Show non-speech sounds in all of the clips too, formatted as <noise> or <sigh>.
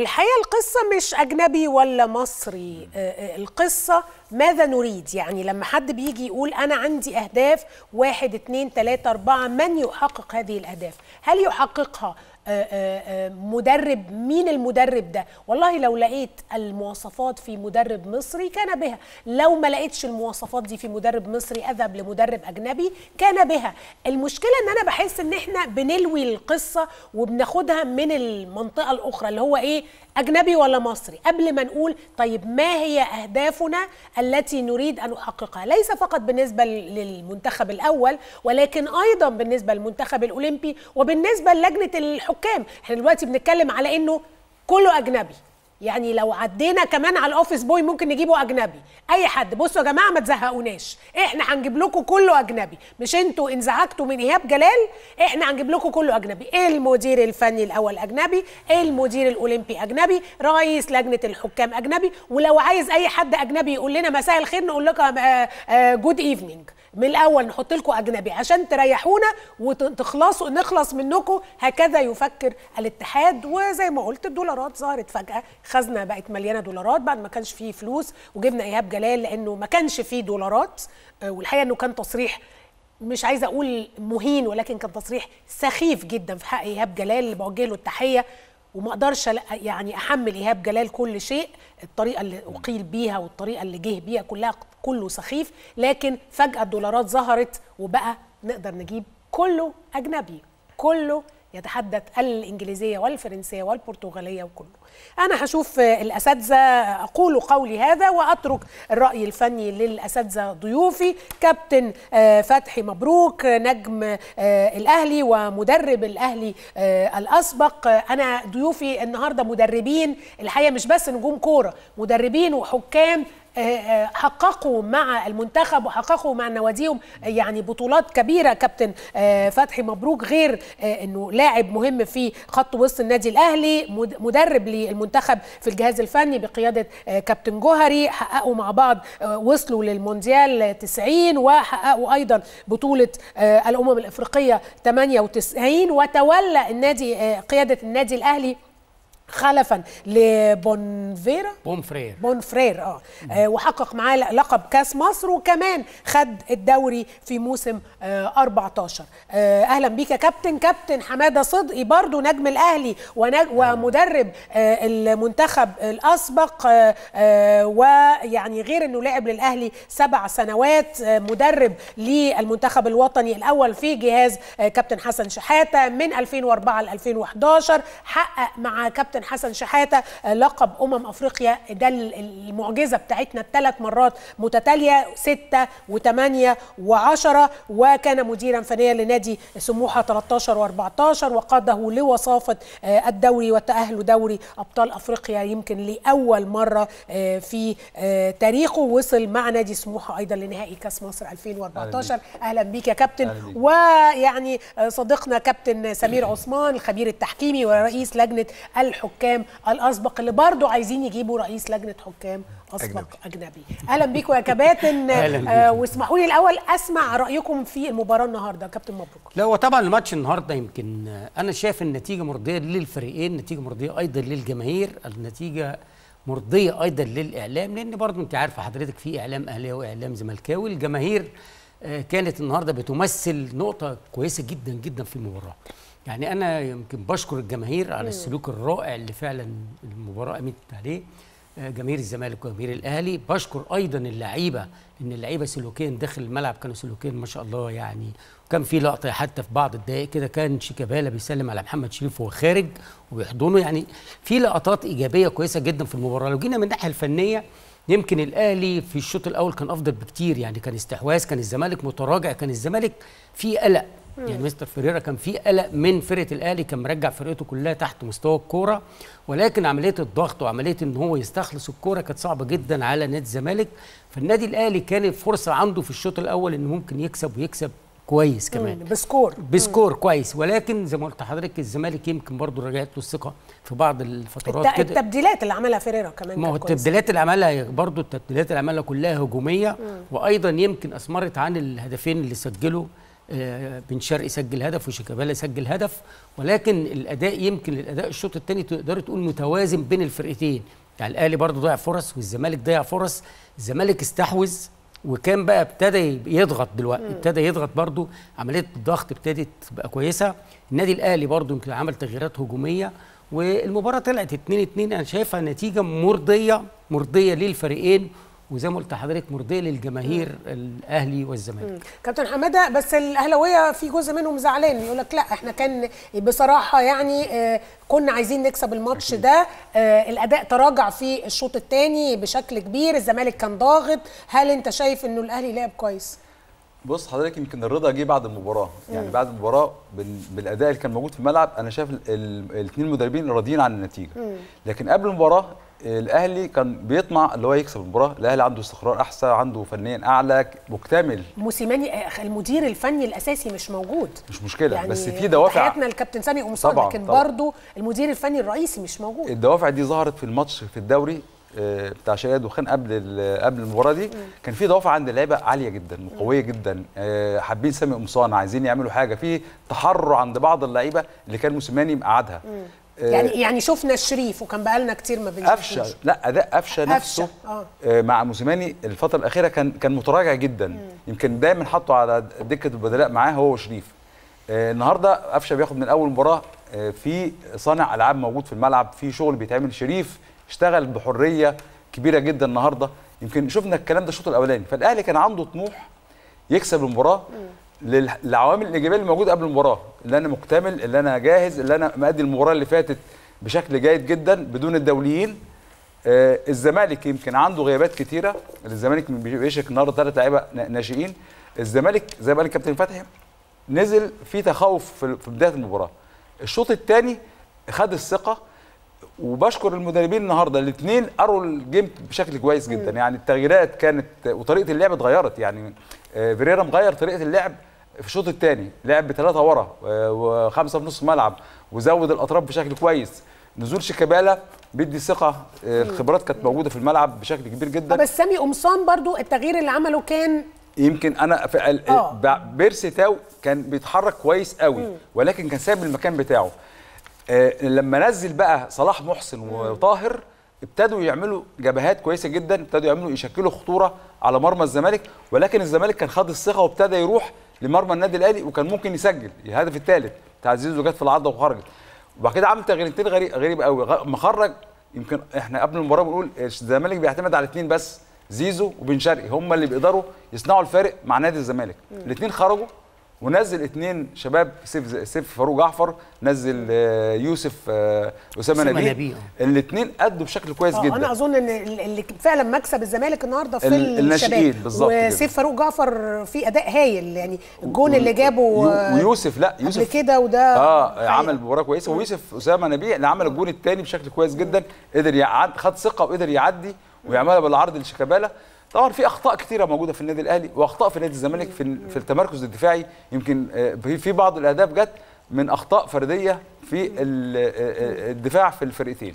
والحقيقه القصه مش اجنبي ولا مصري آه، آه، القصه ماذا نريد يعني لما حد بيجي يقول انا عندي اهداف واحد اتنين تلاته اربعه من يحقق هذه الاهداف هل يحققها آه، آه، آه، مدرب مين المدرب ده والله لو لقيت المواصفات في مدرب مصري كان بها لو ما لقيتش المواصفات دي في مدرب مصري اذهب لمدرب اجنبي كان بها المشكله ان انا بحس ان احنا بنلوي القصه وبناخدها من المنطقه الاخرى اللي هو ايه اجنبي ولا مصري قبل ما نقول طيب ما هي اهدافنا التي نريد ان نحققها ليس فقط بالنسبه للمنتخب الاول ولكن ايضا بالنسبه للمنتخب الاولمبي وبالنسبه للجنه الحكم الحكام احنا دلوقتي بنتكلم على انه كله اجنبي يعني لو عدينا كمان على الاوفيس بوي ممكن نجيبه اجنبي اي حد بصوا يا جماعه ما تزهقوناش احنا هنجيب لكم كله اجنبي مش انتوا انزعجتوا من ايهاب جلال احنا هنجيب لكم كله اجنبي المدير الفني الاول اجنبي المدير الاولمبي اجنبي رئيس لجنه الحكام اجنبي ولو عايز اي حد اجنبي يقول لنا مساء الخير نقول لكم جود آه، ايفنينج آه، من الاول نحط لكم اجنبي عشان تريحونا وتخلصوا نخلص منكم هكذا يفكر الاتحاد وزي ما قلت الدولارات ظهرت فجاه خزنه بقت مليانه دولارات بعد ما كانش فيه فلوس وجبنا ايهاب جلال لانه ما كانش فيه دولارات آه، والحقيقه انه كان تصريح مش عايزه اقول مهين ولكن كان تصريح سخيف جدا في حق ايهاب جلال اللي بوجه له التحيه وما اقدرش يعني احمل ايهاب جلال كل شيء الطريقه اللي اقيل بيها والطريقه اللي جه بيها كلها كله سخيف لكن فجاه الدولارات ظهرت وبقى نقدر نجيب كله اجنبي كله يتحدث الإنجليزية والفرنسية والبرتغالية وكله أنا هشوف الأساتذة أقول قولي هذا وأترك الرأي الفني للأساتذة ضيوفي كابتن آه، فتحي مبروك نجم آه، الأهلي ومدرب الأهلي آه، الأسبق أنا ضيوفي النهاردة مدربين الحقيقة مش بس نجوم كورة مدربين وحكام آه، آه، حققوا مع المنتخب وحققوا مع نواديهم آه، يعني بطولات كبيره كابتن فتحي مبروك غير انه لاعب مهم في خط وسط النادي الاهلي مدرب للمنتخب في الجهاز الفني بقياده كابتن جوهري حققوا مع بعض وصلوا للمونديال 90 وحققوا ايضا بطوله الامم الافريقيه 98 وتولى النادي قياده النادي الاهلي خلفا لبونفيرا بونفرير بونفرير آه. آه وحقق معاه لقب كاس مصر وكمان خد الدوري في موسم آه 14 آه اهلا بيك يا كابتن كابتن حماده صدقي برضو نجم الاهلي ونج نعم. ومدرب آه المنتخب الاسبق آه آه ويعني غير انه لعب للاهلي سبع سنوات آه مدرب للمنتخب الوطني الاول في جهاز آه كابتن حسن شحاته من 2004 ل 2011 حقق مع كابتن الكابتن حسن شحاته آه، لقب امم افريقيا ده المعجزه بتاعتنا الثلاث مرات متتاليه 6 و8 و10 وكان مديرا فنيا لنادي سموحه 13 و14 وقاده لوصافه آه، الدوري وتاهل دوري ابطال افريقيا يمكن لاول مره آه، في تاريخه وصل مع نادي سموحه ايضا لنهائي كاس مصر 2014 اهلا بيك يا كابتن ويعني صديقنا كابتن سمير <clears throat> عثمان الخبير التحكيمي ورئيس لجنه الحكومه الحكام الاسبق اللي برضه عايزين يجيبوا رئيس لجنه حكام اسبق اجنبي, أجنبي. اهلا بيكم يا كباتن <laughs> آه واسمحوا لي الاول اسمع رايكم في المباراه النهارده كابتن مبروك لا هو طبعا الماتش النهارده يمكن انا شايف النتيجه مرضيه للفريقين النتيجه مرضيه ايضا للجماهير النتيجه مرضيه ايضا للاعلام لان برضه انت عارفه حضرتك في اعلام اهلاوي واعلام زملكاوي الجماهير آه، كانت النهارده بتمثل نقطه كويسه جدا جدا في المباراه يعني انا يمكن بشكر الجماهير على السلوك الرائع اللي فعلا المباراه قامت عليه آه، جماهير الزمالك وجماهير الاهلي بشكر ايضا اللعيبه ان اللعيبه سلوكين داخل الملعب كانوا سلوكين ما شاء الله يعني وكان في لقطه حتى في بعض الدقائق كده كان شيكابالا بيسلم على محمد شريف وهو خارج وبيحضنه يعني في لقطات ايجابيه كويسه جدا في المباراه لو جينا من الناحيه الفنيه يمكن الاهلي في الشوط الاول كان افضل بكتير يعني كان استحواذ كان الزمالك متراجع كان الزمالك في قلق يعني مم. يعني مستر فيريرا كان في قلق من فرقه الاهلي كان مرجع فرقته كلها تحت مستوى الكوره ولكن عمليه الضغط وعمليه ان هو يستخلص الكوره كانت صعبه جدا على نادي الزمالك فالنادي الاهلي كانت فرصه عنده في الشوط الاول ان ممكن يكسب ويكسب كويس كمان مم. بسكور بسكور مم. كويس ولكن زي ما قلت لحضرتك الزمالك يمكن برضه رجعت له الثقه في بعض الفترات الت... كده التبديلات اللي عملها فيريرا كمان ما هو التبديلات اللي عملها برضه التبديلات اللي عملها كلها هجوميه مم. وايضا يمكن اثمرت عن الهدفين اللي سجلوا آه، بن شرقي سجل هدف وشيكابالا سجل هدف ولكن الاداء يمكن الاداء الشوط الثاني تقدر تقول متوازن بين الفرقتين يعني الاهلي برضه ضيع فرص والزمالك ضيع فرص الزمالك استحوذ وكان بقى ابتدى يضغط دلوقتي ابتدى يضغط برضه عمليه الضغط ابتدت تبقى كويسه النادي الاهلي برضه يمكن عمل تغييرات هجوميه والمباراه طلعت 2 2 انا شايفها نتيجه مرضيه مرضيه للفريقين وزي ما قلت لحضرتك مرضيه للجماهير الاهلي والزمالك كابتن حماده بس الاهلاويه في جزء منهم زعلان يقول لك لا احنا كان بصراحه يعني آه، كنا عايزين نكسب الماتش ده آه، الاداء تراجع في الشوط الثاني بشكل كبير الزمالك كان ضاغط هل انت شايف انه الاهلي لعب كويس بص حضرتك يمكن الرضا جه بعد المباراه يعني بعد المباراه بالاداء اللي كان موجود في الملعب انا شايف الاثنين المدربين راضيين عن النتيجه مم. لكن قبل المباراه الاهلي كان بيطمع اللي هو يكسب المباراه الاهلي عنده استقرار احسن عنده فنيا اعلى مكتمل موسيماني المدير الفني الاساسي مش موجود مش مشكله يعني بس في دوافع حياتنا الكابتن سامي قمصان لكن برضه المدير الفني الرئيسي مش موجود الدوافع دي ظهرت في الماتش في الدوري آه، بتاع شهاد دخان قبل قبل المباراه دي كان في دوافع عند اللعيبه عاليه جدا وقويه جدا آه، حابين سامي قمصان عايزين يعملوا حاجه في تحرر عند بعض اللعيبه اللي كان موسيماني مقعدها يعني يعني شفنا الشريف وكان بقالنا كتير ما بنشوفوش قفشه لا اداء قفشه نفسه آه. آه، مع موسيماني الفتره الاخيره كان كان متراجع جدا مم. يمكن دايما حطه على دكه البدلاء معاه هو وشريف آه، النهارده قفشه بياخد من اول مباراه آه، في صانع العاب موجود في الملعب في شغل بيتعمل شريف اشتغل بحريه كبيره جدا النهارده يمكن شفنا الكلام ده الشوط الاولاني فالاهلي كان عنده طموح يكسب المباراه للعوامل الايجابيه اللي موجوده قبل المباراه اللي انا مكتمل اللي انا جاهز اللي انا مادي المباراه اللي فاتت بشكل جيد جدا بدون الدوليين آه الزمالك يمكن عنده غيابات كتيره الزمالك بيشك النهارده ثلاث لعيبه ناشئين الزمالك زي ما قال الكابتن فتحي نزل في تخوف في بدايه المباراه الشوط الثاني خد الثقه وبشكر المدربين النهارده الاثنين قروا الجيم بشكل كويس جدا يعني التغييرات كانت وطريقه اللعب اتغيرت يعني آه، فيريرا مغير طريقه اللعب في الشوط الثاني لعب بثلاثه ورا آه، وخمسه في نص الملعب وزود الاطراف بشكل كويس نزول شيكابالا بيدي ثقه آه، الخبرات كانت موجوده في الملعب بشكل كبير جدا آه، بس سامي قمصان برضو التغيير اللي عمله كان يمكن انا بيرسي تاو كان بيتحرك كويس قوي ولكن كان سايب المكان بتاعه لما نزل بقى صلاح محسن وطاهر ابتدوا يعملوا جبهات كويسه جدا ابتدوا يعملوا يشكلوا خطوره على مرمى الزمالك ولكن الزمالك كان خد الثقه وابتدى يروح لمرمى النادي الاهلي وكان ممكن يسجل الهدف الثالث بتاع زيزو جت في العارضه وخرجت وبعد كده عمل تغييرتين غريب غريبه قوي مخرج يمكن احنا قبل المباراه بنقول الزمالك بيعتمد على اثنين بس زيزو وبن شرقي هم اللي بيقدروا يصنعوا الفارق مع نادي الزمالك الاثنين خرجوا ونزل اثنين شباب سيف سيف فاروق جعفر نزل آه، يوسف آه، اسامه نبيل آه. الاثنين ادوا بشكل كويس آه جدا انا اظن ان اللي فعلا مكسب الزمالك النهارده في الناشئين بالظبط وسيف فاروق جعفر في اداء هايل يعني الجون اللي جابه ويوسف لا يوسف كده وده اه عمل مباراه كويسه ويوسف اسامه نبيل اللي عمل الجون الثاني بشكل كويس جدا قدر يعد خد ثقه وقدر يعدي ويعملها بالعرض لشيكابالا طبعا في اخطاء كثيره موجوده في النادي الاهلي واخطاء في نادي الزمالك في في التمركز الدفاعي يمكن آه، في بعض الاهداف جت من اخطاء فرديه في آه، آه، الدفاع في الفرقتين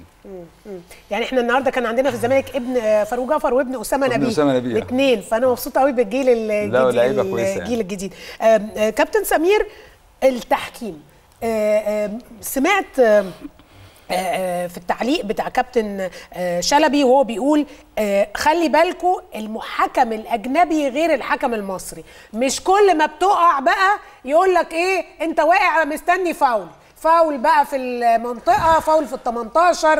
يعني احنا النهارده كان عندنا في الزمالك ابن فاروق جعفر وابن اسامه نبيل اسامه نبيل الاثنين فانا مبسوطه قوي بالجيل الجديد يعني. الجيل الجديد كابتن سمير التحكيم سمعت آه، آه، في التعليق بتاع كابتن آه، شلبي وهو بيقول خلي بالكو المحكم الاجنبي غير الحكم المصري مش كل ما بتقع بقى يقول لك ايه انت واقع مستني فاول فاول بقى في المنطقه فاول في ال 18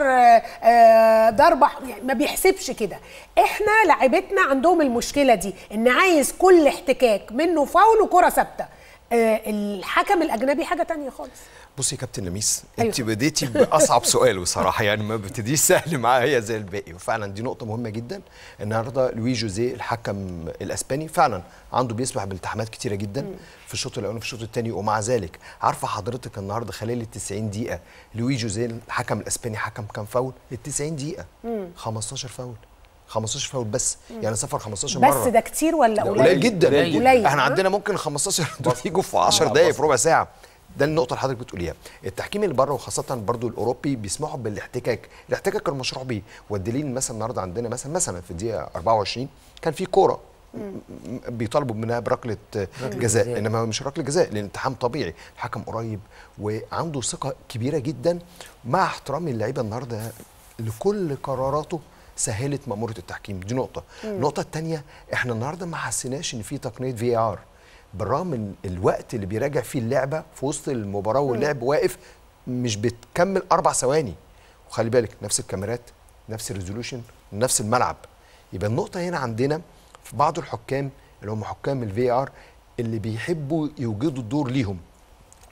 ضربه يعني ما بيحسبش كده احنا لعبتنا عندهم المشكله دي ان عايز كل احتكاك منه فاول وكره ثابته الحكم الاجنبي حاجه تانية خالص بصي يا كابتن لميس أيوة. انت بديتي باصعب سؤال بصراحه يعني ما بتديش سهل معايا زي الباقي وفعلا دي نقطه مهمه جدا النهارده لوي جوزيه الحكم الاسباني فعلا عنده بيسمح بالتحامات كتيره جدا م. في الشوط الاول وفي الشوط الثاني ومع ذلك عارفه حضرتك النهارده خلال ال 90 دقيقه لوي جوزيه الحكم الاسباني حكم كام فاول ال 90 دقيقه م. 15 فاول 15 فاول بس مم. يعني سفر 15 بس مره بس ده كتير ولا قليل؟ قليل جدا قليل احنا عندنا ممكن 15 دول يجوا في 10 دقايق في ربع ساعه ده النقطه اللي حضرتك بتقوليها التحكيم اللي بره وخاصه برضو الاوروبي بيسمحوا بالاحتكاك الاحتكاك كان مشروع بيه والدليل مثلا النهارده عندنا مثلا مثلا في الدقيقه 24 كان في كوره بيطالبوا منها بركله جزاء انما مش ركله جزاء لان التحام طبيعي الحكم قريب وعنده ثقه كبيره جدا مع احترام اللعيبه النهارده لكل قراراته سهلت ماموره التحكيم دي نقطه النقطه الثانيه احنا النهارده ما حسيناش ان في تقنيه في ار بالرغم من الوقت اللي بيراجع فيه اللعبه في وسط المباراه واللعب واقف مش بتكمل اربع ثواني وخلي بالك نفس الكاميرات نفس الريزولوشن نفس الملعب يبقى النقطه هنا عندنا في بعض الحكام اللي هم حكام الفي ار اللي بيحبوا يوجدوا الدور ليهم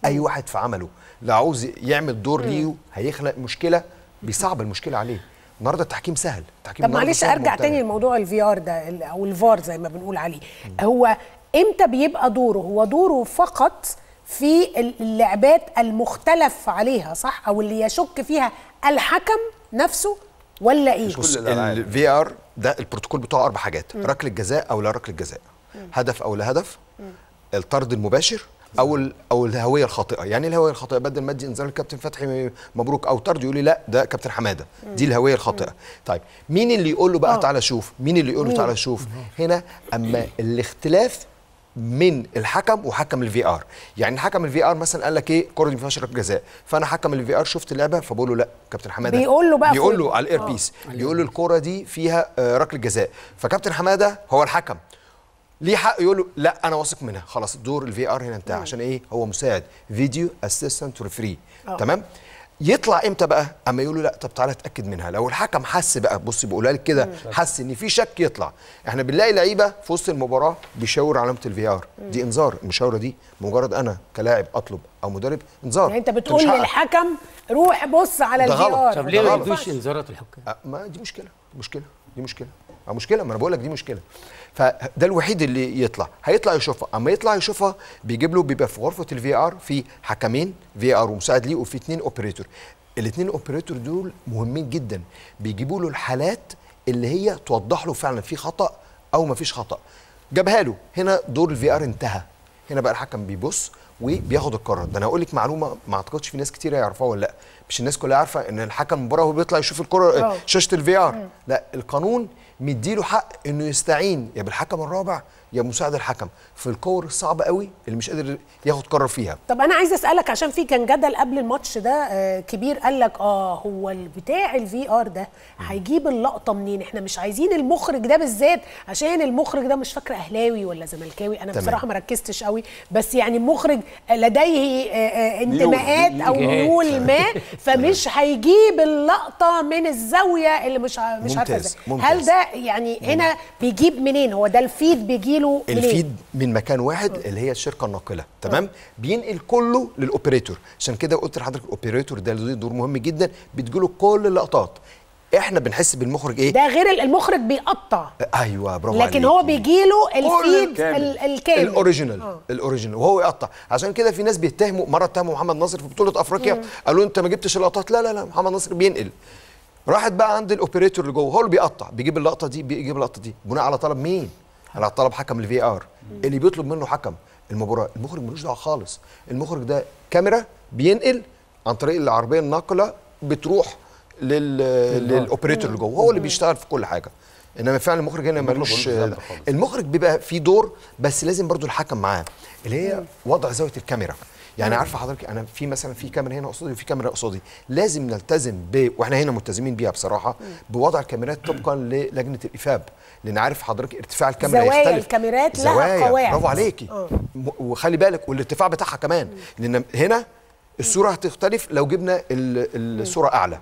اي واحد في عمله لو عاوز يعمل دور ليه هيخلق مشكله بيصعب المشكله عليه النهارده التحكيم سهل التحكيم طب معلش ارجع مبتنى. تاني لموضوع الفي ار ده او الفار زي ما بنقول عليه هو امتى بيبقى دوره هو دوره فقط في اللعبات المختلف عليها صح او اللي يشك فيها الحكم نفسه ولا ايه بص الفي ار ده البروتوكول بتاعه اربع حاجات ركله جزاء او لا ركله جزاء هدف او لا هدف الطرد المباشر او او الهويه الخاطئه يعني إيه الهويه الخاطئه بدل ما ادي انذار الكابتن فتحي مبروك او طرد يقول لي لا ده كابتن حماده دي الهويه الخاطئه طيب مين اللي يقول له بقى آه. تعالى شوف مين اللي يقول له تعالى شوف هنا اما الاختلاف من الحكم وحكم الفي ار يعني حكم الفي ار مثلا قال لك ايه كره دي ما فيهاش ركله جزاء فانا حكم الفي ار شفت اللعبه فبقول له لا كابتن حماده بيقول له بقى بيقول له على آه. الاير بيس بيقول له الكره دي فيها ركله آه، جزاء فكابتن حماده هو الحكم ليه حق يقول له لا انا واثق منها خلاص دور الفي ار هنا انتهى عشان ايه هو مساعد فيديو اسيستنت ريفري تمام يطلع امتى بقى اما يقول له لا طب تعالى اتاكد منها لو الحكم حس بقى بصي بقولها لك كده حس ان في شك يطلع احنا بنلاقي لعيبه في وسط المباراه بيشاور علامه الفي ار دي انذار المشاوره دي مجرد انا كلاعب اطلب او مدرب انذار يعني انت بتقول للحكم روح بص على الفي ار طب ليه ما يدوش انذارات الحكام ما دي مشكله مشكله دي مشكله مشكله ما انا بقول لك دي مشكله فده الوحيد اللي يطلع هيطلع يشوفها اما يطلع يشوفها بيجيب له بيبقى في غرفه الفي ار في حكمين في ار ومساعد ليه وفي اثنين اوبريتور الاثنين اوبريتور دول مهمين جدا بيجيبوا له الحالات اللي هي توضح له فعلا في خطا او ما فيش خطا جابها له هنا دور الفي ار انتهى هنا بقى الحكم بيبص وبياخد القرار ده انا هقول لك معلومه ما اعتقدش في ناس كتير هيعرفوها ولا لا مش الناس كلها عارفه ان الحكم المباراه وهو بيطلع يشوف الكره شاشه الفي ار لا القانون مديله حق انه يستعين يا بالحكم الرابع يا مساعد الحكم في الكور الصعبة قوي اللي مش قادر ياخد قرار فيها طب انا عايز اسالك عشان في كان جدل قبل الماتش ده آه، كبير قال لك اه هو بتاع الفي ار ده هيجيب اللقطه منين احنا مش عايزين المخرج ده بالذات عشان المخرج ده مش فاكره اهلاوي ولا زملكاوي انا تمام. بصراحه ما ركزتش قوي بس يعني مخرج لديه آه، آه، انتماءات او ميول ما <laughs> فمش هيجيب اللقطه من الزاويه اللي مش مش عارفه هل ده يعني هنا بيجيب منين هو ده الفيد بيجيله بينقله الفيد من مكان واحد اللي هي الشركه الناقله تمام بينقل كله للاوبريتور عشان كده قلت لحضرتك الاوبريتور ده له دور مهم جدا بتجيله كل اللقطات احنا بنحس بالمخرج ايه ده غير المخرج بيقطع ايوه برافو لكن عليك. هو بيجي له الفيد الكامل الاوريجينال آه. الاوريجينال وهو يقطع عشان كده في ناس بيتهموا مره اتهموا محمد ناصر في بطوله افريقيا قالوا انت ما جبتش اللقطات لا لا لا محمد ناصر بينقل راحت بقى عند الاوبريتور اللي جوه هو اللي بيقطع بيجيب اللقطه دي بيجيب اللقطه دي بناء على طلب مين انا يعني طلب حكم الفي ار اللي بيطلب منه حكم المباراه المخرج ملوش دعوه خالص المخرج ده كاميرا بينقل عن طريق العربيه الناقله بتروح لل... للاوبريتور اللي جوه هو اللي بيشتغل في كل حاجه انما فعلا المخرج هنا ملوش المخرج بيبقى فيه دور بس لازم برضو الحكم معاه اللي هي وضع زاويه الكاميرا يعني عارفه حضرتك انا في مثلا في كاميرا هنا قصادي وفي كاميرا قصادي لازم نلتزم ب واحنا هنا ملتزمين بيها بصراحه بوضع الكاميرات طبقا للجنه الافاب لان عارف حضرتك ارتفاع الكاميرا زوايا يختلف الكاميرات زوايا لها قواعد برافو عليكي اه. وخلي بالك والارتفاع بتاعها كمان لان هنا الصوره هتختلف لو جبنا الصوره اعلى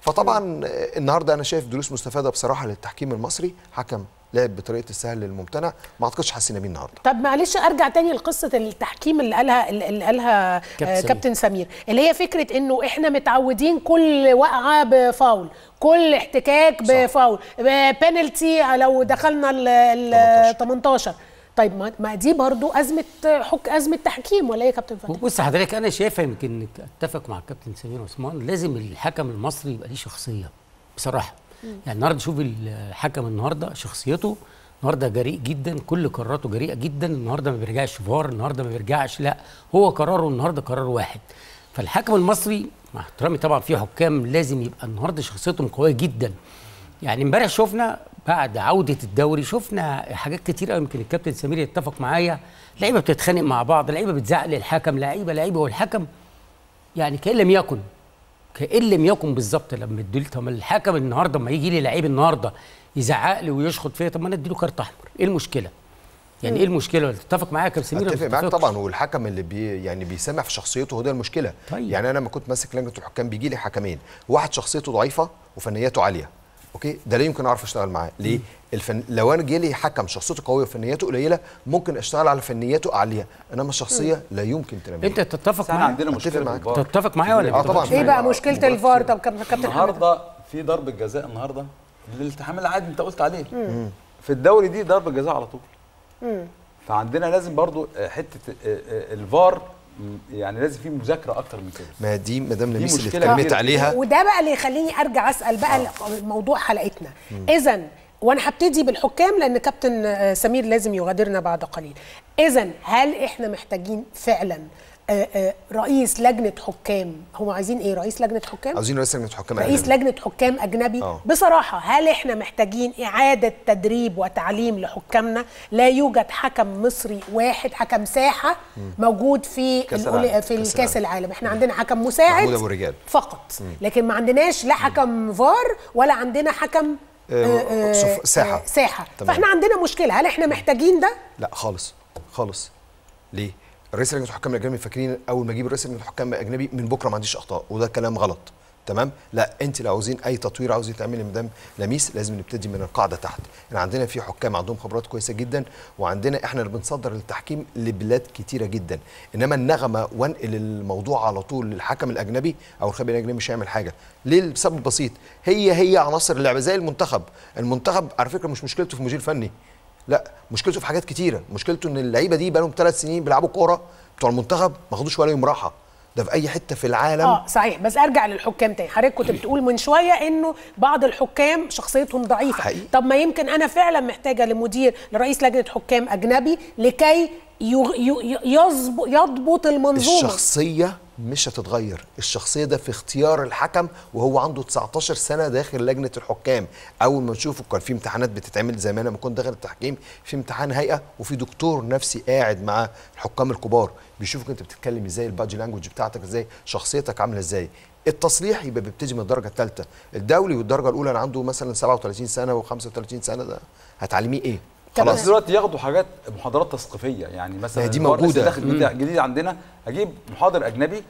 فطبعا النهارده انا شايف دروس مستفاده بصراحه للتحكيم المصري حكم لعب بطريقه السهل للممتنع ما اعتقدش حسينا بيه النهارده طب معلش ارجع تاني لقصه التحكيم اللي قالها اللي قالها آه، كابتن, كابتن سمير اللي هي فكره انه احنا متعودين كل وقعه بفاول كل احتكاك بفاول بنالتي آه، آه، لو دخلنا ال 18 طيب ما دي برضو ازمه حك ازمه تحكيم ولا ايه يا كابتن فتحي؟ بص حضرتك انا شايفه يمكن اتفق مع الكابتن سمير عثمان لازم الحكم المصري يبقى ليه شخصيه بصراحه يعني النهارده شوف الحكم النهارده شخصيته النهارده جريء جدا كل قراراته جريئه جدا النهارده ما بيرجعش فار النهارده ما بيرجعش لا هو قراره النهارده قرار واحد فالحكم المصري مع احترامي طبعا في حكام لازم يبقى النهارده شخصيتهم قويه جدا يعني امبارح شفنا بعد عوده الدوري شفنا حاجات كتير قوي يمكن الكابتن سمير يتفق معايا لعيبه بتتخانق مع بعض لعيبه بتزعق للحكم لعيبه لعيبه والحكم يعني كان لم يكن كان لم يكن بالظبط لما اديله طب الحكم النهارده ما يجي لي لعيب النهارده يزعق لي ويشخط فيا طب ما انا اديله كارت احمر ايه المشكله؟ يعني ايه المشكله تتفق معايا يا كابتن اتفق معاك طبعا والحكم اللي بي يعني بيسامح في شخصيته هو ده المشكله طيب. يعني انا لما كنت ماسك لجنه الحكام بيجي لي حكمين واحد شخصيته ضعيفه وفنياته عاليه اوكي ده لا يمكن اعرف اشتغل معاه ليه الفن... لو انا جالي حكم شخصيته قويه وفنياته قليله ممكن اشتغل على فنياته عاليه انما الشخصيه لا يمكن تنميها انت تتفق معايا عندنا مشكله معاك تتفق معايا ولا اه إيه؟ طبعا ايه بقى مشكله الفار طب كابتن النهارده في ضربه جزاء النهارده الالتحام العادي انت قلت عليه في الدوري دي ضربه جزاء على طول فعندنا لازم برضو آه، حته آه، آه، الفار يعني لازم في مذاكره اكتر من كده ما دي مدام لميس اللي اتكلمت عليها وده بقى اللي يخليني ارجع اسال بقى آه. موضوع حلقتنا اذا وانا هبتدي بالحكام لان كابتن آه، سمير لازم يغادرنا بعد قليل اذا هل احنا محتاجين فعلا آه، آه، رئيس لجنه حكام هم عايزين ايه رئيس لجنه حكام عايزين رئيس لجنه حكام رئيس أجنبي. لجنه حكام اجنبي أوه. بصراحه هل احنا محتاجين اعاده تدريب وتعليم لحكامنا لا يوجد حكم مصري واحد حكم ساحه م. موجود في العالم. في الكاس العالم احنا م. عندنا حكم مساعد ابو رجال فقط م. لكن ما عندناش لا حكم فار ولا عندنا حكم آه آه،, آه ساحه ساحه تمام. فاحنا عندنا مشكله هل احنا محتاجين ده لا خالص خالص ليه رئيس لجنه الحكام الاجنبي فاكرين اول ما اجيب رئيس لجنه الحكام الاجنبي من بكره ما عنديش اخطاء وده كلام غلط تمام لا انت لو عاوزين اي تطوير عاوز يتعمل مدام لميس لازم نبتدي من القاعده تحت يعني عندنا في حكام عندهم خبرات كويسه جدا وعندنا احنا اللي بنصدر التحكيم لبلاد كتيره جدا انما النغمه وانقل الموضوع على طول للحكم الاجنبي او الخبير الاجنبي مش هيعمل حاجه ليه لسبب بسيط هي هي عناصر اللعبه زي المنتخب المنتخب على فكره مش مشكلته في مدير فني لا مشكلته في حاجات كتيره مشكلته ان اللعيبه دي بقالهم ثلاث سنين بيلعبوا كوره بتوع المنتخب ما خدوش ولا يوم راحه ده في اي حته في العالم اه صحيح بس ارجع للحكام تاني حضرتك كنت بتقول من شويه انه بعض الحكام شخصيتهم ضعيفه حقيقي. طب ما يمكن انا فعلا محتاجه لمدير لرئيس لجنه حكام اجنبي لكي يضبط المنظومه الشخصيه مش هتتغير الشخصيه ده في اختيار الحكم وهو عنده 19 سنه داخل لجنه الحكام اول ما نشوفه كان في امتحانات بتتعمل زي ما أنا لما كنت داخل التحكيم في امتحان هيئه وفي دكتور نفسي قاعد مع الحكام الكبار بيشوفك انت بتتكلم ازاي البادي لانجوج بتاعتك ازاي شخصيتك عامله ازاي التصليح يبقى بيبتدي من الدرجه الثالثه الدولي والدرجه الاولى انا عنده مثلا 37 سنه و35 سنه ده هتعلميه ايه خلاص دلوقتي ياخدوا حاجات محاضرات تثقيفيه يعني مثلا دي موجوده داخل جديد عندنا اجيب محاضر اجنبي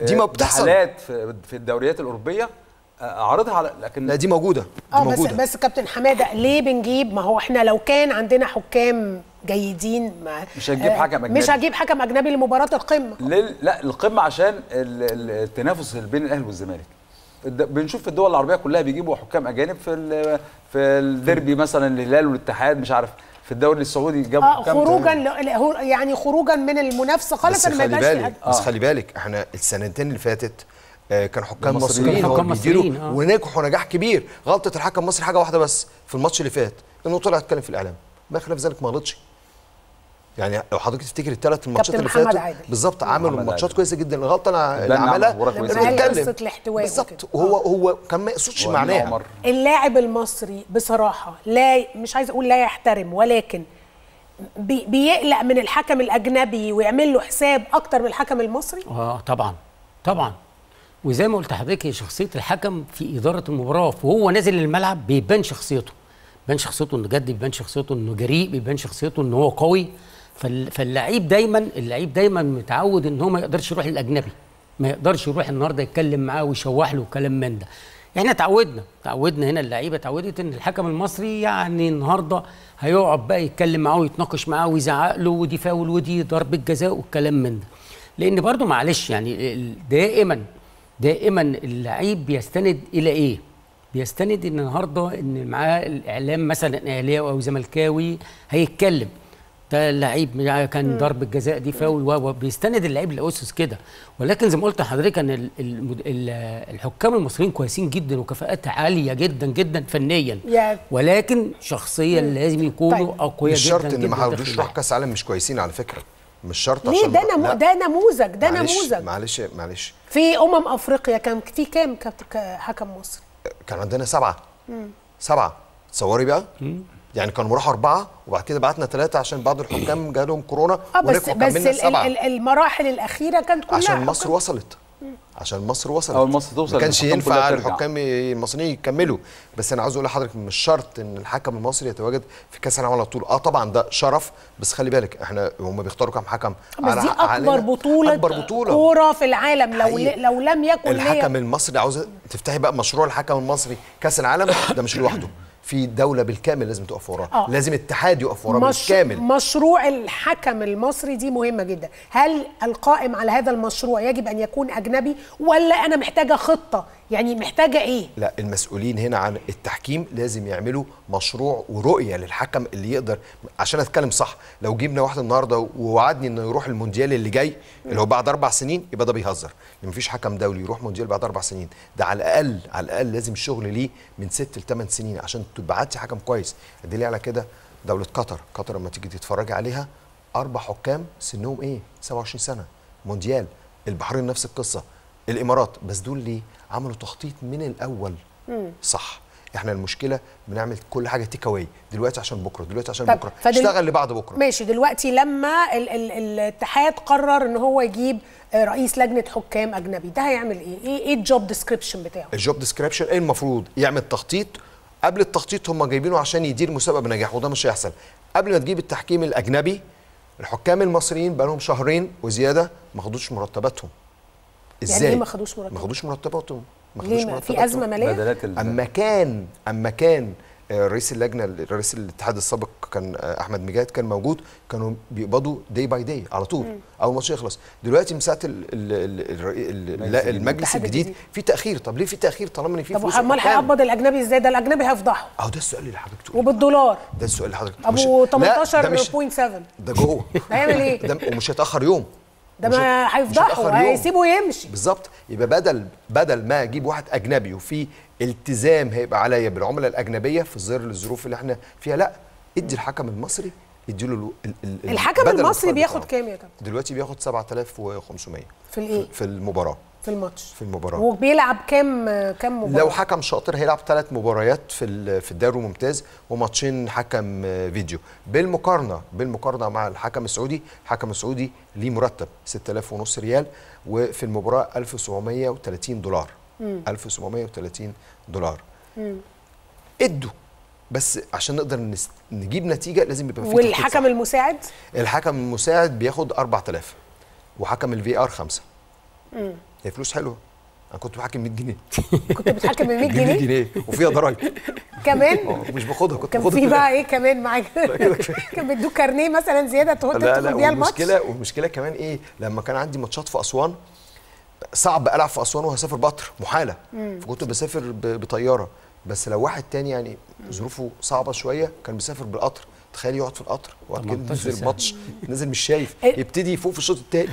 دي ما آه، بتحصل حالات في الدوريات الاوروبيه آه، اعرضها على لكن لا دي موجوده دي اه موجودة. بس بس كابتن حماده ليه بنجيب ما هو احنا لو كان عندنا حكام جيدين ما مش هجيب آه، حكم اجنبي مش هجيب حكم اجنبي لمباراه القمه لا القمه عشان التنافس بين الاهلي والزمالك بنشوف في الدول العربيه كلها بيجيبوا حكام اجانب في في الديربي مثلا الهلال والاتحاد مش عارف في الدوري السعودي جاب آه خروجا يعني خروجا من المنافسه خالص ما خلي بالك آه. بس خلي بالك احنا السنتين اللي فاتت آه كان حكام مصريين حكام مصريين آه. ونجحوا نجاح كبير غلطه الحكم المصري حاجه واحده بس في الماتش اللي فات انه طلع اتكلم في الاعلام ما خلاف ذلك ما غلطش يعني لو حضرتك تفتكر الثلاث ماتشات اللي فاتوا بالظبط عملوا ماتشات كويسه جدا الغلطه انا اللي عملها بنتكلم بالظبط وهو هو كان ما يقصدش معناها اللاعب المصري بصراحه لا مش عايز اقول لا يحترم ولكن بي بيقلق من الحكم الاجنبي ويعمل له حساب اكتر من الحكم المصري اه طبعا طبعا وزي ما قلت لحضرتك شخصيه الحكم في اداره المباراه وهو نازل الملعب بيبان شخصيته بيبان شخصيته انه جد بيبان شخصيته انه جريء بيبان شخصيته انه هو قوي فاللعيب دايما اللعيب دايما متعود ان هو ما يقدرش يروح للاجنبي ما يقدرش يروح النهارده يتكلم معاه ويشوح له كلام من ده يعني احنا اتعودنا اتعودنا هنا اللعيبه اتعودت ان الحكم المصري يعني النهارده هيقعد بقى يتكلم معاه ويتناقش معاه ويزعق له ودي فاول ودي ضربه جزاء والكلام من ده لان برده معلش يعني دائما دائما اللعيب بيستند الى ايه بيستند ان النهارده ان معاه الاعلام مثلا اهلاوي او زملكاوي هيتكلم ده اللعيب آه، كان ضربه جزاء دي فاول وبيستند اللعيب لاسس كده ولكن زي ما قلت لحضرتك ان الحكام المصريين كويسين جدا وكفاءات عاليه جدا جدا فنيا ولكن شخصيا لازم طيب. يكونوا طيب. اقوياء جدا مش شرط ان ما حاولوش روح كاس عالم مش كويسين على فكره مش شرط ليه ده نمو... ده نموذج ده نموذج معلش معلش في امم افريقيا كان في كام حكم مصري؟ كان عندنا سبعه مم. سبعه تصوري بقى مم. يعني كانوا راحوا اربعه وبعد كده بعتنا ثلاثه عشان بعض الحكام جالهم كورونا اه بس بس المراحل الاخيره كانت كلها عشان مصر حكام. وصلت عشان مصر وصلت اول مصر توصل ما كانش ينفع الحكام المصريين يكملوا بس انا عاوز اقول لحضرتك مش شرط ان الحكم المصري يتواجد في كاس العالم على طول اه طبعا ده شرف بس خلي بالك احنا هم بيختاروا كام حكم بس دي اكبر بطوله اكبر بطوله كوره في العالم لو حقيقي. لو لم يكن الحكم المصري عاوز تفتحي بقى مشروع الحكم المصري كاس العالم ده مش لوحده في دوله بالكامل لازم تقف وراها آه. لازم اتحاد يقف وراها مش... بالكامل مشروع الحكم المصري دي مهمه جدا هل القائم على هذا المشروع يجب ان يكون اجنبي ولا انا محتاجه خطه يعني محتاجه ايه لا المسؤولين هنا عن التحكيم لازم يعملوا مشروع ورؤيه للحكم اللي يقدر عشان اتكلم صح لو جبنا واحد النهارده ووعدني انه يروح المونديال اللي جاي اللي هو بعد اربع سنين يبقى ده بيهزر فيش حكم دولي يروح مونديال بعد اربع سنين ده على الاقل على الاقل لازم الشغل ليه من ست لثمان سنين عشان تبعتي حكم كويس ادلي على كده دوله قطر قطر لما تيجي تتفرجي عليها اربع حكام سنهم ايه 27 سنه مونديال البحرين نفس القصه الامارات بس دول ليه عملوا تخطيط من الاول مم. صح احنا المشكله بنعمل كل حاجه تيك اواي دلوقتي عشان بكره دلوقتي عشان بكره فدل... اشتغل لبعد بكره ماشي دلوقتي لما ال ال الاتحاد قرر ان هو يجيب آه، رئيس لجنه حكام اجنبي ده هيعمل ايه ايه ايه الجوب ديسكريبشن بتاعه الجوب ديسكريبشن ايه المفروض يعمل تخطيط قبل التخطيط هم جايبينه عشان يدير مسابقه بنجاح وده مش هيحصل قبل ما تجيب التحكيم الاجنبي الحكام المصريين بقى لهم شهرين وزياده ما خدوش مرتباتهم يعني ازاي يعني ما خدوش مرتبات ما خدوش مرتباتهم ما خدوش مرتباتهم في ازمه ماليه اما كان اما كان آه، رئيس اللجنه رئيس الاتحاد السابق كان آه، احمد مجاهد كان موجود كانوا بيقبضوا دي باي دي على طول مم. اول ماتش يخلص دلوقتي من ساعه المجلس الجديد في تاخير طب ليه في تاخير طالما ان في طب امال هيقبض الاجنبي ازاي ده الاجنبي هيفضحه اهو ده السؤال اللي حضرتك بتقوله وبالدولار ده السؤال اللي حضرتك ابو 18.7 ده, ده جوه <laughs> هيعمل ايه ده ومش هيتاخر يوم ده ما هيفضحه هيسيبه يمشي بالظبط يبقى بدل بدل ما اجيب واحد اجنبي وفي التزام هيبقى عليا بالعمله الاجنبيه في ظل الظروف اللي احنا فيها لا ادي الحكم المصري ادي له الحكم المصري بياخد كام يا كابتن؟ دلوقتي بياخد 7500 في الايه؟ في المباراه في الماتش في المباراه وبيلعب كام كام مباراه لو حكم شاطر هيلعب ثلاث مباريات في في الدوري الممتاز وماتشين حكم آه، فيديو بالمقارنه بالمقارنه مع الحكم السعودي الحكم السعودي ليه مرتب 6000 ونص ريال وفي المباراه 1730 دولار مم. 1730 دولار مم. ادوا بس عشان نقدر نجيب نتيجه لازم يبقى في والحكم المساعد الحكم المساعد بياخد 4000 وحكم الفي ار 5 امم هي فلوس حلوه انا كنت بحاكم 100 جنيه <laughs> كنت بتحاكم ب 100 <laughs> جنيه 100 جنيه وفيها ضرايب كمان <laughs> اه، مش باخدها كنت باخدها كان في بقى ايه كمان معاك كان بيدوك كارنيه مثلا زياده تقعد تدخل بيها الماتش المشكله والمشكله كمان ايه لما كان عندي ماتشات في اسوان صعب العب في اسوان وهسافر بقطر محاله فكنت بسافر بطياره بس لو واحد تاني يعني ظروفه صعبه شويه كان بيسافر بالقطر تخيل يقعد في القطر وبعد كده نزل الماتش نزل مش شايف إيه؟ يبتدي يفوق في الشوط الثاني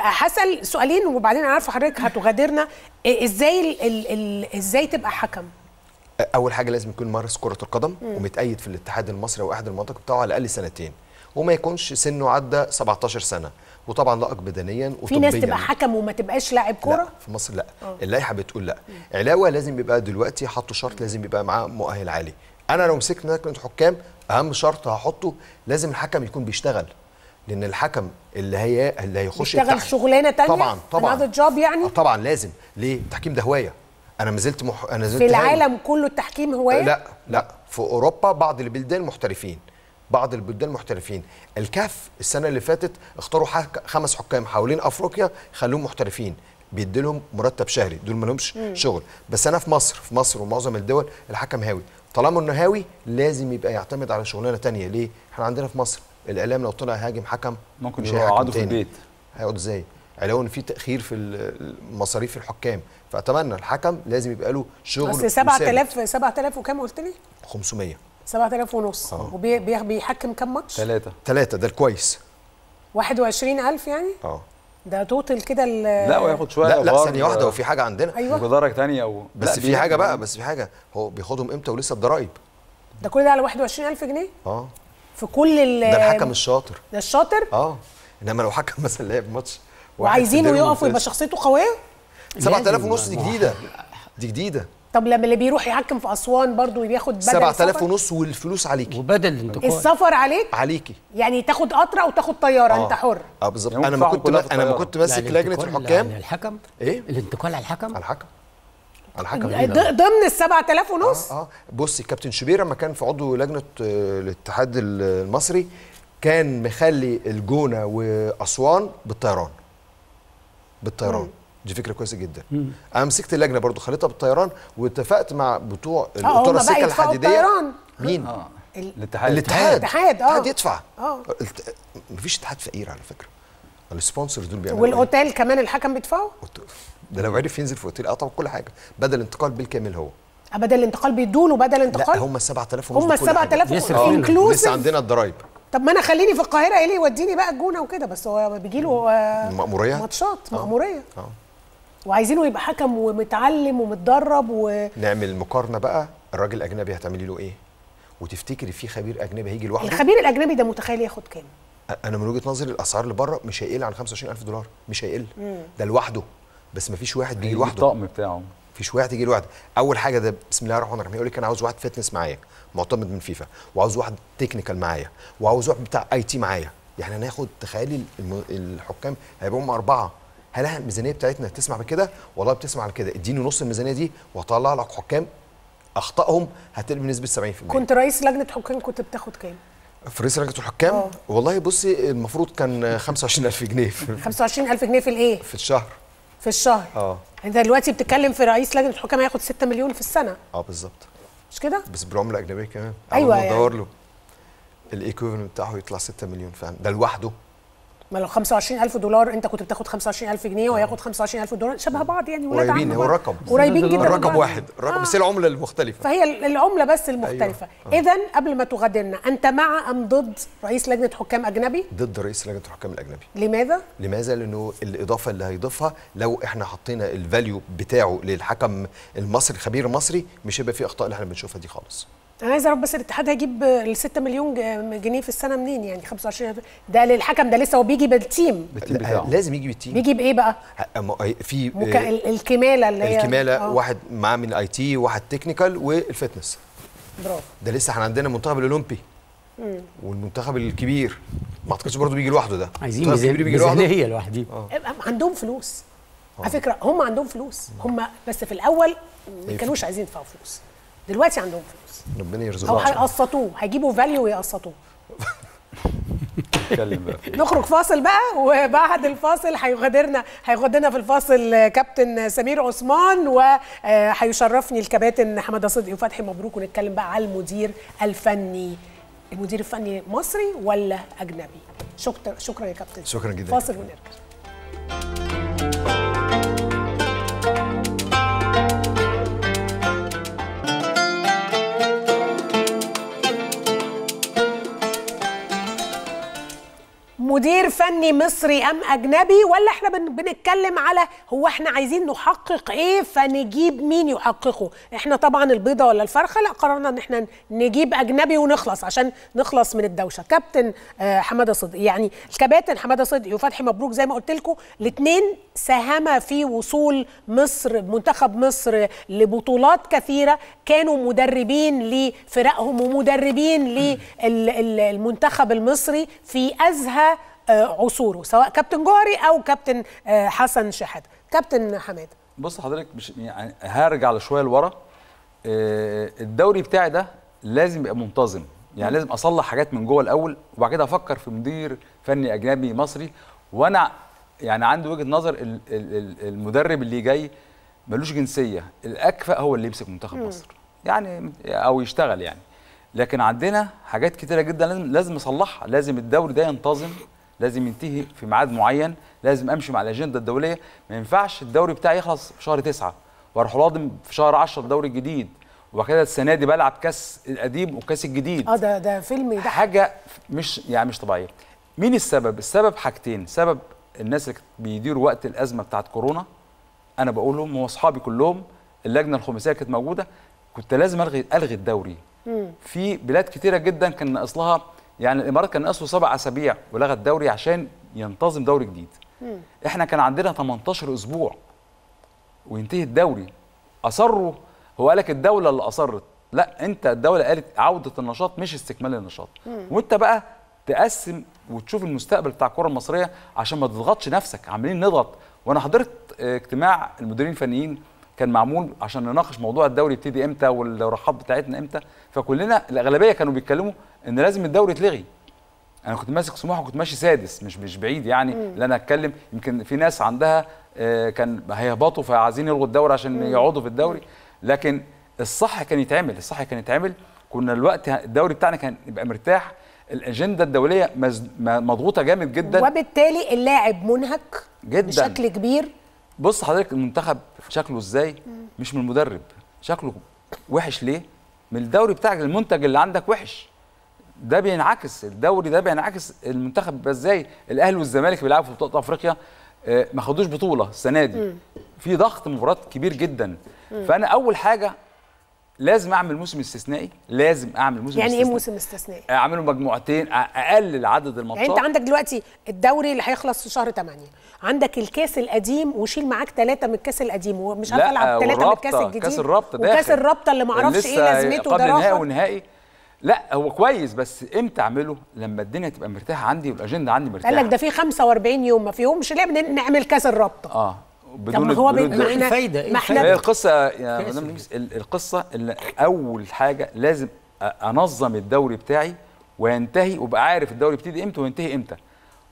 حصل سؤالين وبعدين انا عارفه حضرتك هتغادرنا ازاي الـ الـ ازاي تبقى حكم اول حاجه لازم يكون مارس كره القدم ومتايد في الاتحاد المصري او احد المناطق بتاعه على الاقل سنتين وما يكونش سنه عدى 17 سنه وطبعا لائق بدنيا وطبيا في ناس تبقى حكم وما تبقاش لاعب كوره لا في مصر لا آه. اللائحه بتقول لا علاوه لازم يبقى دلوقتي حطوا شرط لازم يبقى معاه مؤهل عالي انا لو مسكت لجنه حكام اهم شرط هحطه لازم الحكم يكون بيشتغل لان الحكم اللي هي اللي هيخش يشتغل شغلانه ثانيه طبعا طبعا جوب يعني آه، طبعا لازم ليه التحكيم ده هوايه انا ما زلت مح... انا زلت في العالم هاي. كله التحكيم هوايه لا لا في اوروبا بعض البلدان محترفين بعض البلدان محترفين الكاف السنه اللي فاتت اختاروا حك... خمس حكام حوالين افريقيا خلوهم محترفين بيديلهم مرتب شهري دول ما لهمش شغل بس انا في مصر في مصر ومعظم الدول الحكم هاوي طالما انه هاوي لازم يبقى يعتمد على شغلانه تانية ليه؟ احنا عندنا في مصر الاعلام لو طلع هاجم حكم ممكن مش هيقعدوا في البيت هيقعد ازاي؟ لو ان في تاخير في مصاريف الحكام فاتمنى الحكم لازم يبقى له شغل بس 7000 7000 وكام قلت لي؟ 500 7000 ونص آه. وبيحكم كام ماتش؟ ثلاثة ثلاثة ده الكويس 21000 يعني؟ اه ده توتل كده لا وياخد شويه لا ثانيه واحده وفي حاجه عندنا ايوه درجه ثانيه و... بس في حاجه بقى بس في حاجه هو بياخدهم امتى ولسه بضرايب ده كل ده على 21000 جنيه اه في كل ال ده الحكم الشاطر ده الشاطر اه انما لو حكم مثلا لعب ماتش وعايزينه يقف ويبقى شخصيته قويه 7000 ونص دي جديده دي جديده طب لما اللي بيروح يحكم في اسوان برضه بياخد بدل 7000 ونص والفلوس عليكي وبدل انت السفر عليك عليكي يعني تاخد قطر او تاخد طياره آه. انت حر اه بالظبط انا ما كنت انا ما كنت ماسك يعني لجنه الحكام يعني الحكم ايه الانتقال على الحكم على الحكم على الحكم ضمن ال 7000 ونص اه, آه. بصي كابتن شبير لما كان في عضو لجنه آه، الاتحاد المصري كان مخلي الجونه واسوان بالطيران بالطيران دي فكره كويسه جدا انا مسكت اللجنه برضو خليتها بالطيران واتفقت مع بتوع الاطار آه، السكه الحديديه مين آه. الاتحاد الاتحاد الاتحاد اه الاتحاد يدفع اه مفيش اتحاد فقير على فكره السبونسرز دول بيعملوا إيه؟ والاوتيل كمان الحكم بيدفعه ده لو عرف ينزل في اوتيل اه كل حاجه بدل انتقال بالكامل هو آه، بدل الانتقال بيدوا له بدل الانتقال لا هم 7000 هم 7000 انكلوسيف لسه عندنا الضرايب طب ما انا خليني في القاهره ايه ليه يوديني بقى الجونه وكده بس هو بيجي له آه، مأمورية ماتشات مأمورية اه وعايزينه يبقى حكم ومتعلم ومتدرب و... نعمل مقارنه بقى الراجل الاجنبي هتعملي له ايه وتفتكري في خبير اجنبي هيجي لوحده الخبير الاجنبي ده متخيل ياخد كام انا من وجهه نظري الاسعار اللي بره مش هيقل عن 25000 دولار مش هيقل ده لوحده بس مفيش واحد بيجي لوحده الطقم بتاعه مفيش واحد يجي لوحده اول حاجه ده بسم الله الرحمن الرحيم يقول لك انا عاوز واحد فيتنس معايا معتمد من فيفا وعاوز واحد تكنيكال معايا وعاوز واحد بتاع اي تي معايا يعني هناخد تخيلي الحكام هيبقوا هم اربعه هل احنا الميزانيه بتاعتنا تسمع بكده والله بتسمع بكده اديني نص الميزانيه دي وهطلع لك حكام اخطائهم هتقل بنسبه 70% كنت رئيس لجنه حكام كنت بتاخد كام في رئيس لجنه الحكام أوه. والله بصي المفروض كان 25000 جنيه 25000 <laughs> جنيه في الايه في الشهر في الشهر اه انت دلوقتي بتتكلم في رئيس لجنه الحكام هياخد 6 مليون في السنه اه بالظبط مش كده بس بالعمله الاجنبيه كمان ايوه يعني. له الايكوفلنت بتاعه يطلع 6 مليون فاهم ده لوحده ما لو 25000 دولار انت كنت بتاخد 25000 جنيه وهياخد 25000 دولار شبه بعض يعني ولاد قريبين هو الرقم قريبين جدا الرقم واحد الرقم آه. بس العمله المختلفه فهي العمله بس أيوه. المختلفه أيوة. اذا قبل ما تغادرنا انت مع ام ضد رئيس لجنه حكام اجنبي ضد رئيس لجنه الحكام الاجنبي لماذا لماذا لانه الاضافه اللي هيضيفها لو احنا حطينا الفاليو بتاعه للحكم المصري خبير مصري مش هيبقى في اخطاء اللي احنا بنشوفها دي خالص انا عايز اعرف بس الاتحاد هيجيب ال 6 مليون جنيه في السنه منين يعني 25 ده للحكم ده لسه هو بيجي بالتيم لازم يجي بالتيم بيجي بايه بقى؟ في مك... آه، الكماله اللي هي الكماله أوه. واحد معاه من الاي تي واحد تكنيكال والفتنس برافو ده لسه احنا عندنا المنتخب الاولمبي والمنتخب الكبير ما اعتقدش برضه بيجي لوحده ده عايزين بيجي لوحده آه. عندهم فلوس آه. على فكره هم عندهم فلوس هم بس في الاول ما كانوش عايزين يدفعوا فلوس دلوقتي عندهم فلوس ربنا يرزقها او هيقسطوه هيجيبوا فاليو ويقسطوه إيه؟ نخرج فاصل بقى وبعد الفاصل هيغادرنا هيغادرنا في الفاصل كابتن سمير عثمان وهيشرفني الكباتن حماده صدقي وفتحي مبروك ونتكلم بقى على المدير الفني المدير الفني مصري ولا اجنبي شكرا شكرا يا كابتن شكرا جدا فاصل ونرجع مدير فني مصري ام اجنبي ولا احنا بنتكلم على هو احنا عايزين نحقق ايه فنجيب مين يحققه احنا طبعا البيضه ولا الفرخه لا قررنا ان احنا نجيب اجنبي ونخلص عشان نخلص من الدوشه كابتن آه، حماده صدقي يعني الكباتن حماده صدقي وفتحي مبروك زي ما قلت لكم الاثنين ساهم في وصول مصر منتخب مصر لبطولات كثيره كانوا مدربين لفرقهم ومدربين للمنتخب المصري في ازهى آه، عصوره سواء كابتن جوهري او كابتن آه، حسن شحاته كابتن حماد بص حضرتك مش يعني هرجع لشويه لورا آه، الدوري بتاعي ده لازم يبقى منتظم يعني لازم اصلح حاجات من جوه الاول وبعد كده افكر في مدير فني اجنبي مصري وانا يعني عندي وجهه نظر المدرب اللي جاي ملوش جنسيه الاكفأ هو اللي يمسك منتخب مصر يعني او يشتغل يعني لكن عندنا حاجات كتيره جدا لازم لازم اصلحها لازم الدوري ده ينتظم لازم ينتهي في ميعاد معين لازم امشي مع الاجنده الدوليه ما ينفعش الدوري بتاعي يخلص في شهر تسعة واروح لاضم في شهر 10 الدوري الجديد وبعد السنه دي بلعب كاس القديم وكاس الجديد اه ده ده فيلم ده حاجه مش يعني مش طبيعيه مين السبب السبب حاجتين سبب الناس اللي بيديروا وقت الازمه بتاعه كورونا انا بقول لهم واصحابي كلهم اللجنه الخماسيه كانت موجوده كنت لازم الغي الغي الدوري مم. في بلاد كتيره جدا كان ناقص لها يعني الامارات كان ناقصه سبع اسابيع ولغى الدوري عشان ينتظم دوري جديد مم. احنا كان عندنا 18 اسبوع وينتهي الدوري اصروا هو قال لك الدوله اللي اصرت لا انت الدوله قالت عوده النشاط مش استكمال النشاط مم. وانت بقى تقسم وتشوف المستقبل بتاع الكره المصريه عشان ما تضغطش نفسك عاملين نضغط وانا حضرت آه، اجتماع المديرين الفنيين كان معمول عشان نناقش موضوع الدوري يبتدي امتى والرحاب بتاعتنا امتى فكلنا الاغلبيه كانوا بيتكلموا ان لازم الدوري يتلغي انا كنت ماسك سموحه وكنت ماشي سادس مش مش بعيد يعني اللي انا اتكلم يمكن في ناس عندها آه، كان هيهبطوا فعايزين يلغوا الدوري عشان يقعدوا في الدوري لكن الصح كان يتعمل الصح كان يتعمل كنا الوقت الدوري بتاعنا كان يبقى مرتاح الاجنده الدوليه مضغوطه جامد جدا وبالتالي اللاعب منهك جدا بشكل كبير بص حضرتك المنتخب شكله ازاي مش من المدرب شكله وحش ليه من الدوري بتاعك المنتج اللي عندك وحش ده بينعكس الدوري ده بينعكس المنتخب بيبقى ازاي الاهلي والزمالك بيلعبوا في بطوله افريقيا آه، ما خدوش بطوله السنه دي في ضغط مباريات كبير جدا فانا اول حاجه لازم اعمل موسم استثنائي لازم اعمل موسم يعني إيه استثنائي. ايه موسم استثنائي اعمله مجموعتين اقلل عدد الماتشات يعني انت عندك دلوقتي الدوري اللي هيخلص في شهر 8 عندك الكاس القديم وشيل معاك ثلاثه من الكاس القديم ومش عارف العب ثلاثه من الكاس الجديد كاس الرابطه ده وكاس الرابطه اللي معرفش آه، ايه لازمته ده نهائي ونهائي لا هو كويس بس امتى اعمله لما الدنيا تبقى مرتاحه عندي والاجنده عندي مرتاحه قال لك ده في 45 يوم ما فيهمش ليه نعمل كاس الرابطه اه بدون هو إيه ما احنا فايده ما احنا القصه يا مدام القصه اللي اول حاجه لازم انظم الدوري بتاعي وينتهي وابقى عارف الدوري بيبتدي امتى وينتهي امتى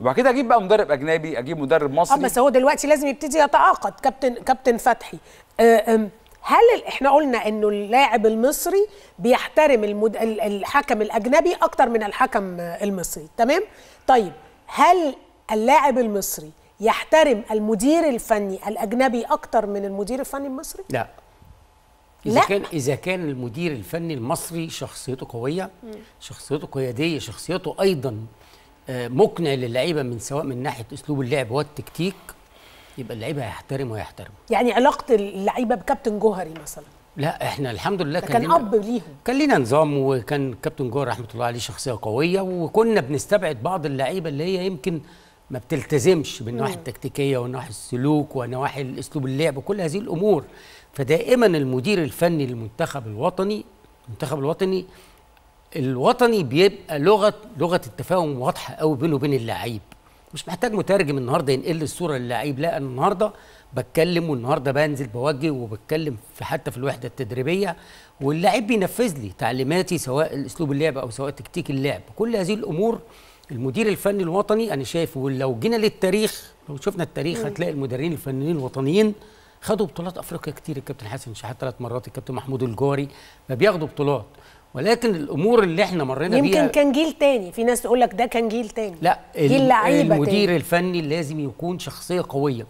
وبعد كده اجيب بقى مدرب اجنبي اجيب مدرب مصري اه بس هو دلوقتي لازم يبتدي يتعاقد كابتن كابتن فتحي آه، هل احنا قلنا انه اللاعب المصري بيحترم المد... الحكم الاجنبي اكتر من الحكم المصري تمام طيب هل اللاعب المصري يحترم المدير الفني الاجنبي اكتر من المدير الفني المصري لا إذا لا. كان إذا كان المدير الفني المصري شخصيته قوية شخصيته قيادية شخصيته أيضا مقنع للعيبه من سواء من ناحيه اسلوب اللعب والتكتيك يبقى اللعيبه هيحترم ويحترم يعني علاقه اللعيبه بكابتن جوهري مثلا لا احنا الحمد لله كان, كان اب ليهم كان لينا نظام وكان كابتن جوهري رحمه الله عليه شخصيه قويه وكنا بنستبعد بعض اللعيبه اللي هي يمكن ما بتلتزمش بالنواحي التكتيكيه والنواحي السلوك ونواحي اسلوب اللعب وكل هذه الامور فدائما المدير الفني للمنتخب الوطني المنتخب الوطني الوطني بيبقى لغه لغه التفاهم واضحه قوي بينه وبين اللعيب مش محتاج مترجم النهارده ينقل الصوره للعيب لا انا النهارده بتكلم والنهارده بنزل بوجه وبتكلم في حتى في الوحده التدريبيه واللعيب بينفذ لي تعليماتي سواء الاسلوب اللعب او سواء تكتيك اللعب كل هذه الامور المدير الفني الوطني انا شايف ولو جينا للتاريخ لو شفنا التاريخ هتلاقي المدربين الفنيين الوطنيين خدوا بطولات افريقيا كتير الكابتن حسن شحات ثلاث مرات الكابتن محمود الجوري ما بياخدوا بطولات ولكن الامور اللي احنا مرينا يمكن بيها يمكن كان جيل تاني في ناس تقول لك ده كان جيل تاني لا جيل لعيبه المدير تاني. الفني لازم يكون شخصيه قويه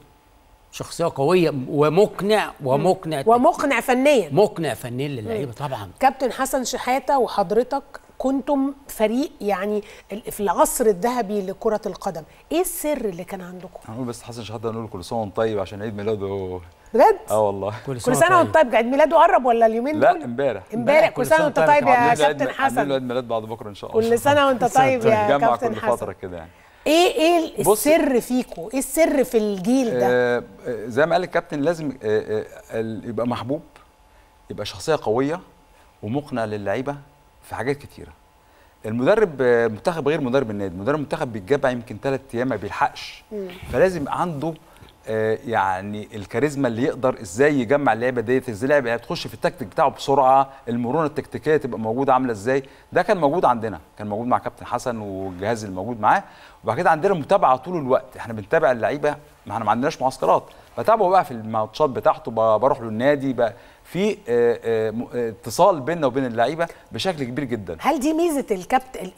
شخصيه قويه ومقنع ومقنع ومقنع فنيا مقنع فنيا للعيبه طبعا كابتن حسن شحاته وحضرتك كنتم فريق يعني في العصر الذهبي لكره القدم ايه السر اللي كان عندكم هنقول بس حسن شحاته نقول كل سنه وانت طيب عشان عيد ميلاده بجد؟ اه والله كل سنه, سنة وانت طيب, طيب. عيد ميلاده قرب ولا اليومين دول؟ لا امبارح امبارح كل سنه وانت طيب يا طيب. كابتن حسن كل سنه عيد ميلاد بعد بكره ان شاء الله كل سنه وانت <laughs> طيب يا كابتن حسن كل فتره كده يعني ايه ايه السر فيكم؟ ايه السر في الجيل ده؟ آه، آه، زي ما قال الكابتن لازم آه، يبقى محبوب يبقى شخصيه قويه ومقنع للعيبه في حاجات كتيره المدرب منتخب غير مدرب النادي مدرب المنتخب بيتجمع يمكن ثلاث ايام ما بيلحقش فلازم عنده آه، يعني الكاريزما اللي يقدر ازاي يجمع اللعيبه ديت ازاي اللعيبه تخش في التكتيك بتاعه بسرعه المرونه التكتيكيه تبقى موجوده عامله ازاي ده كان موجود عندنا كان موجود مع كابتن حسن والجهاز اللي موجود معاه وبعد كده عندنا متابعه طول الوقت احنا بنتابع اللعيبه ما احنا ما عندناش معسكرات بتابعه بقى في الماتشات بتاعته بروح له النادي في آه، آه، آه، اتصال بيننا وبين اللعيبه بشكل كبير جدا هل دي ميزه الكابتن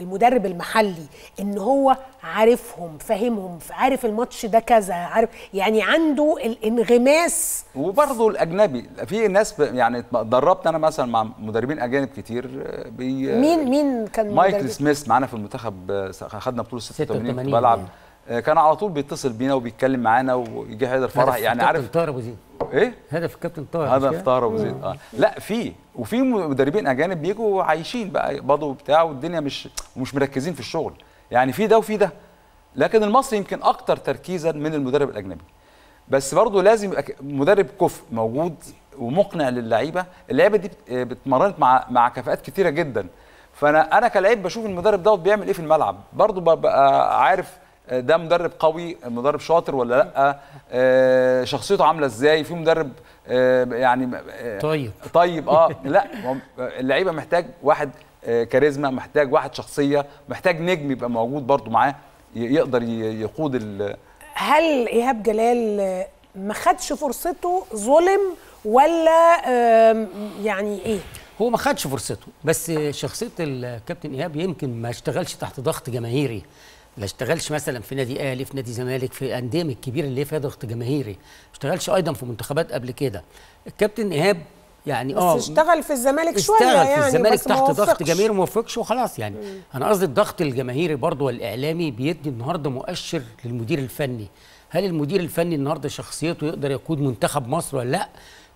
المدرب المحلي ان هو عارفهم فاهمهم عارف الماتش ده كذا عارف يعني عنده الانغماس وبرضه الاجنبي في ناس يعني دربت انا مثلا مع مدربين اجانب كتير بي مين مين كان مايكل سميث معانا في المنتخب خدنا بطوله 86 بلعب يعني. آه، كان على طول بيتصل بينا وبيتكلم معانا ويجي هيدر فرح يعني عارف هدف طاهر ابو زيد ايه هدف الكابتن طاهر هدف طاهر ابو زيد اه لا في وفي مدربين اجانب بيجوا عايشين بقى برضه وبتاع والدنيا مش مش مركزين في الشغل يعني في ده وفي ده لكن المصري يمكن اكتر تركيزا من المدرب الاجنبي بس برضه لازم مدرب كفء موجود ومقنع للعيبه اللعيبه دي اتمرنت آه، مع مع كفاءات كتيره جدا فانا انا كلاعب بشوف المدرب دوت بيعمل ايه في الملعب برضه ببقى عارف آه، ده مدرب قوي مدرب شاطر ولا لا آه، شخصيته عامله ازاي في مدرب آه، يعني طيب طيب اه لا اللعيبه محتاج واحد كاريزما محتاج واحد شخصيه محتاج نجم يبقى موجود برضو معاه يقدر يقود ال هل ايهاب جلال ما خدش فرصته ظلم ولا يعني ايه هو ما خدش فرصته بس شخصيه الكابتن ايهاب يمكن ما اشتغلش تحت ضغط جماهيري ما اشتغلش مثلا في نادي اهلي في نادي زمالك في الانديه الكبيره اللي فيها ضغط جماهيري ما اشتغلش ايضا في منتخبات قبل كده الكابتن ايهاب يعني اه بس اشتغل في الزمالك شويه اشتغل في يعني، الزمالك تحت ضغط جماهيري ما وفقش وخلاص يعني مم. انا قصدي الضغط الجماهيري برضه والاعلامي بيدي النهارده مؤشر للمدير الفني هل المدير الفني النهارده شخصيته يقدر يقود منتخب مصر ولا لا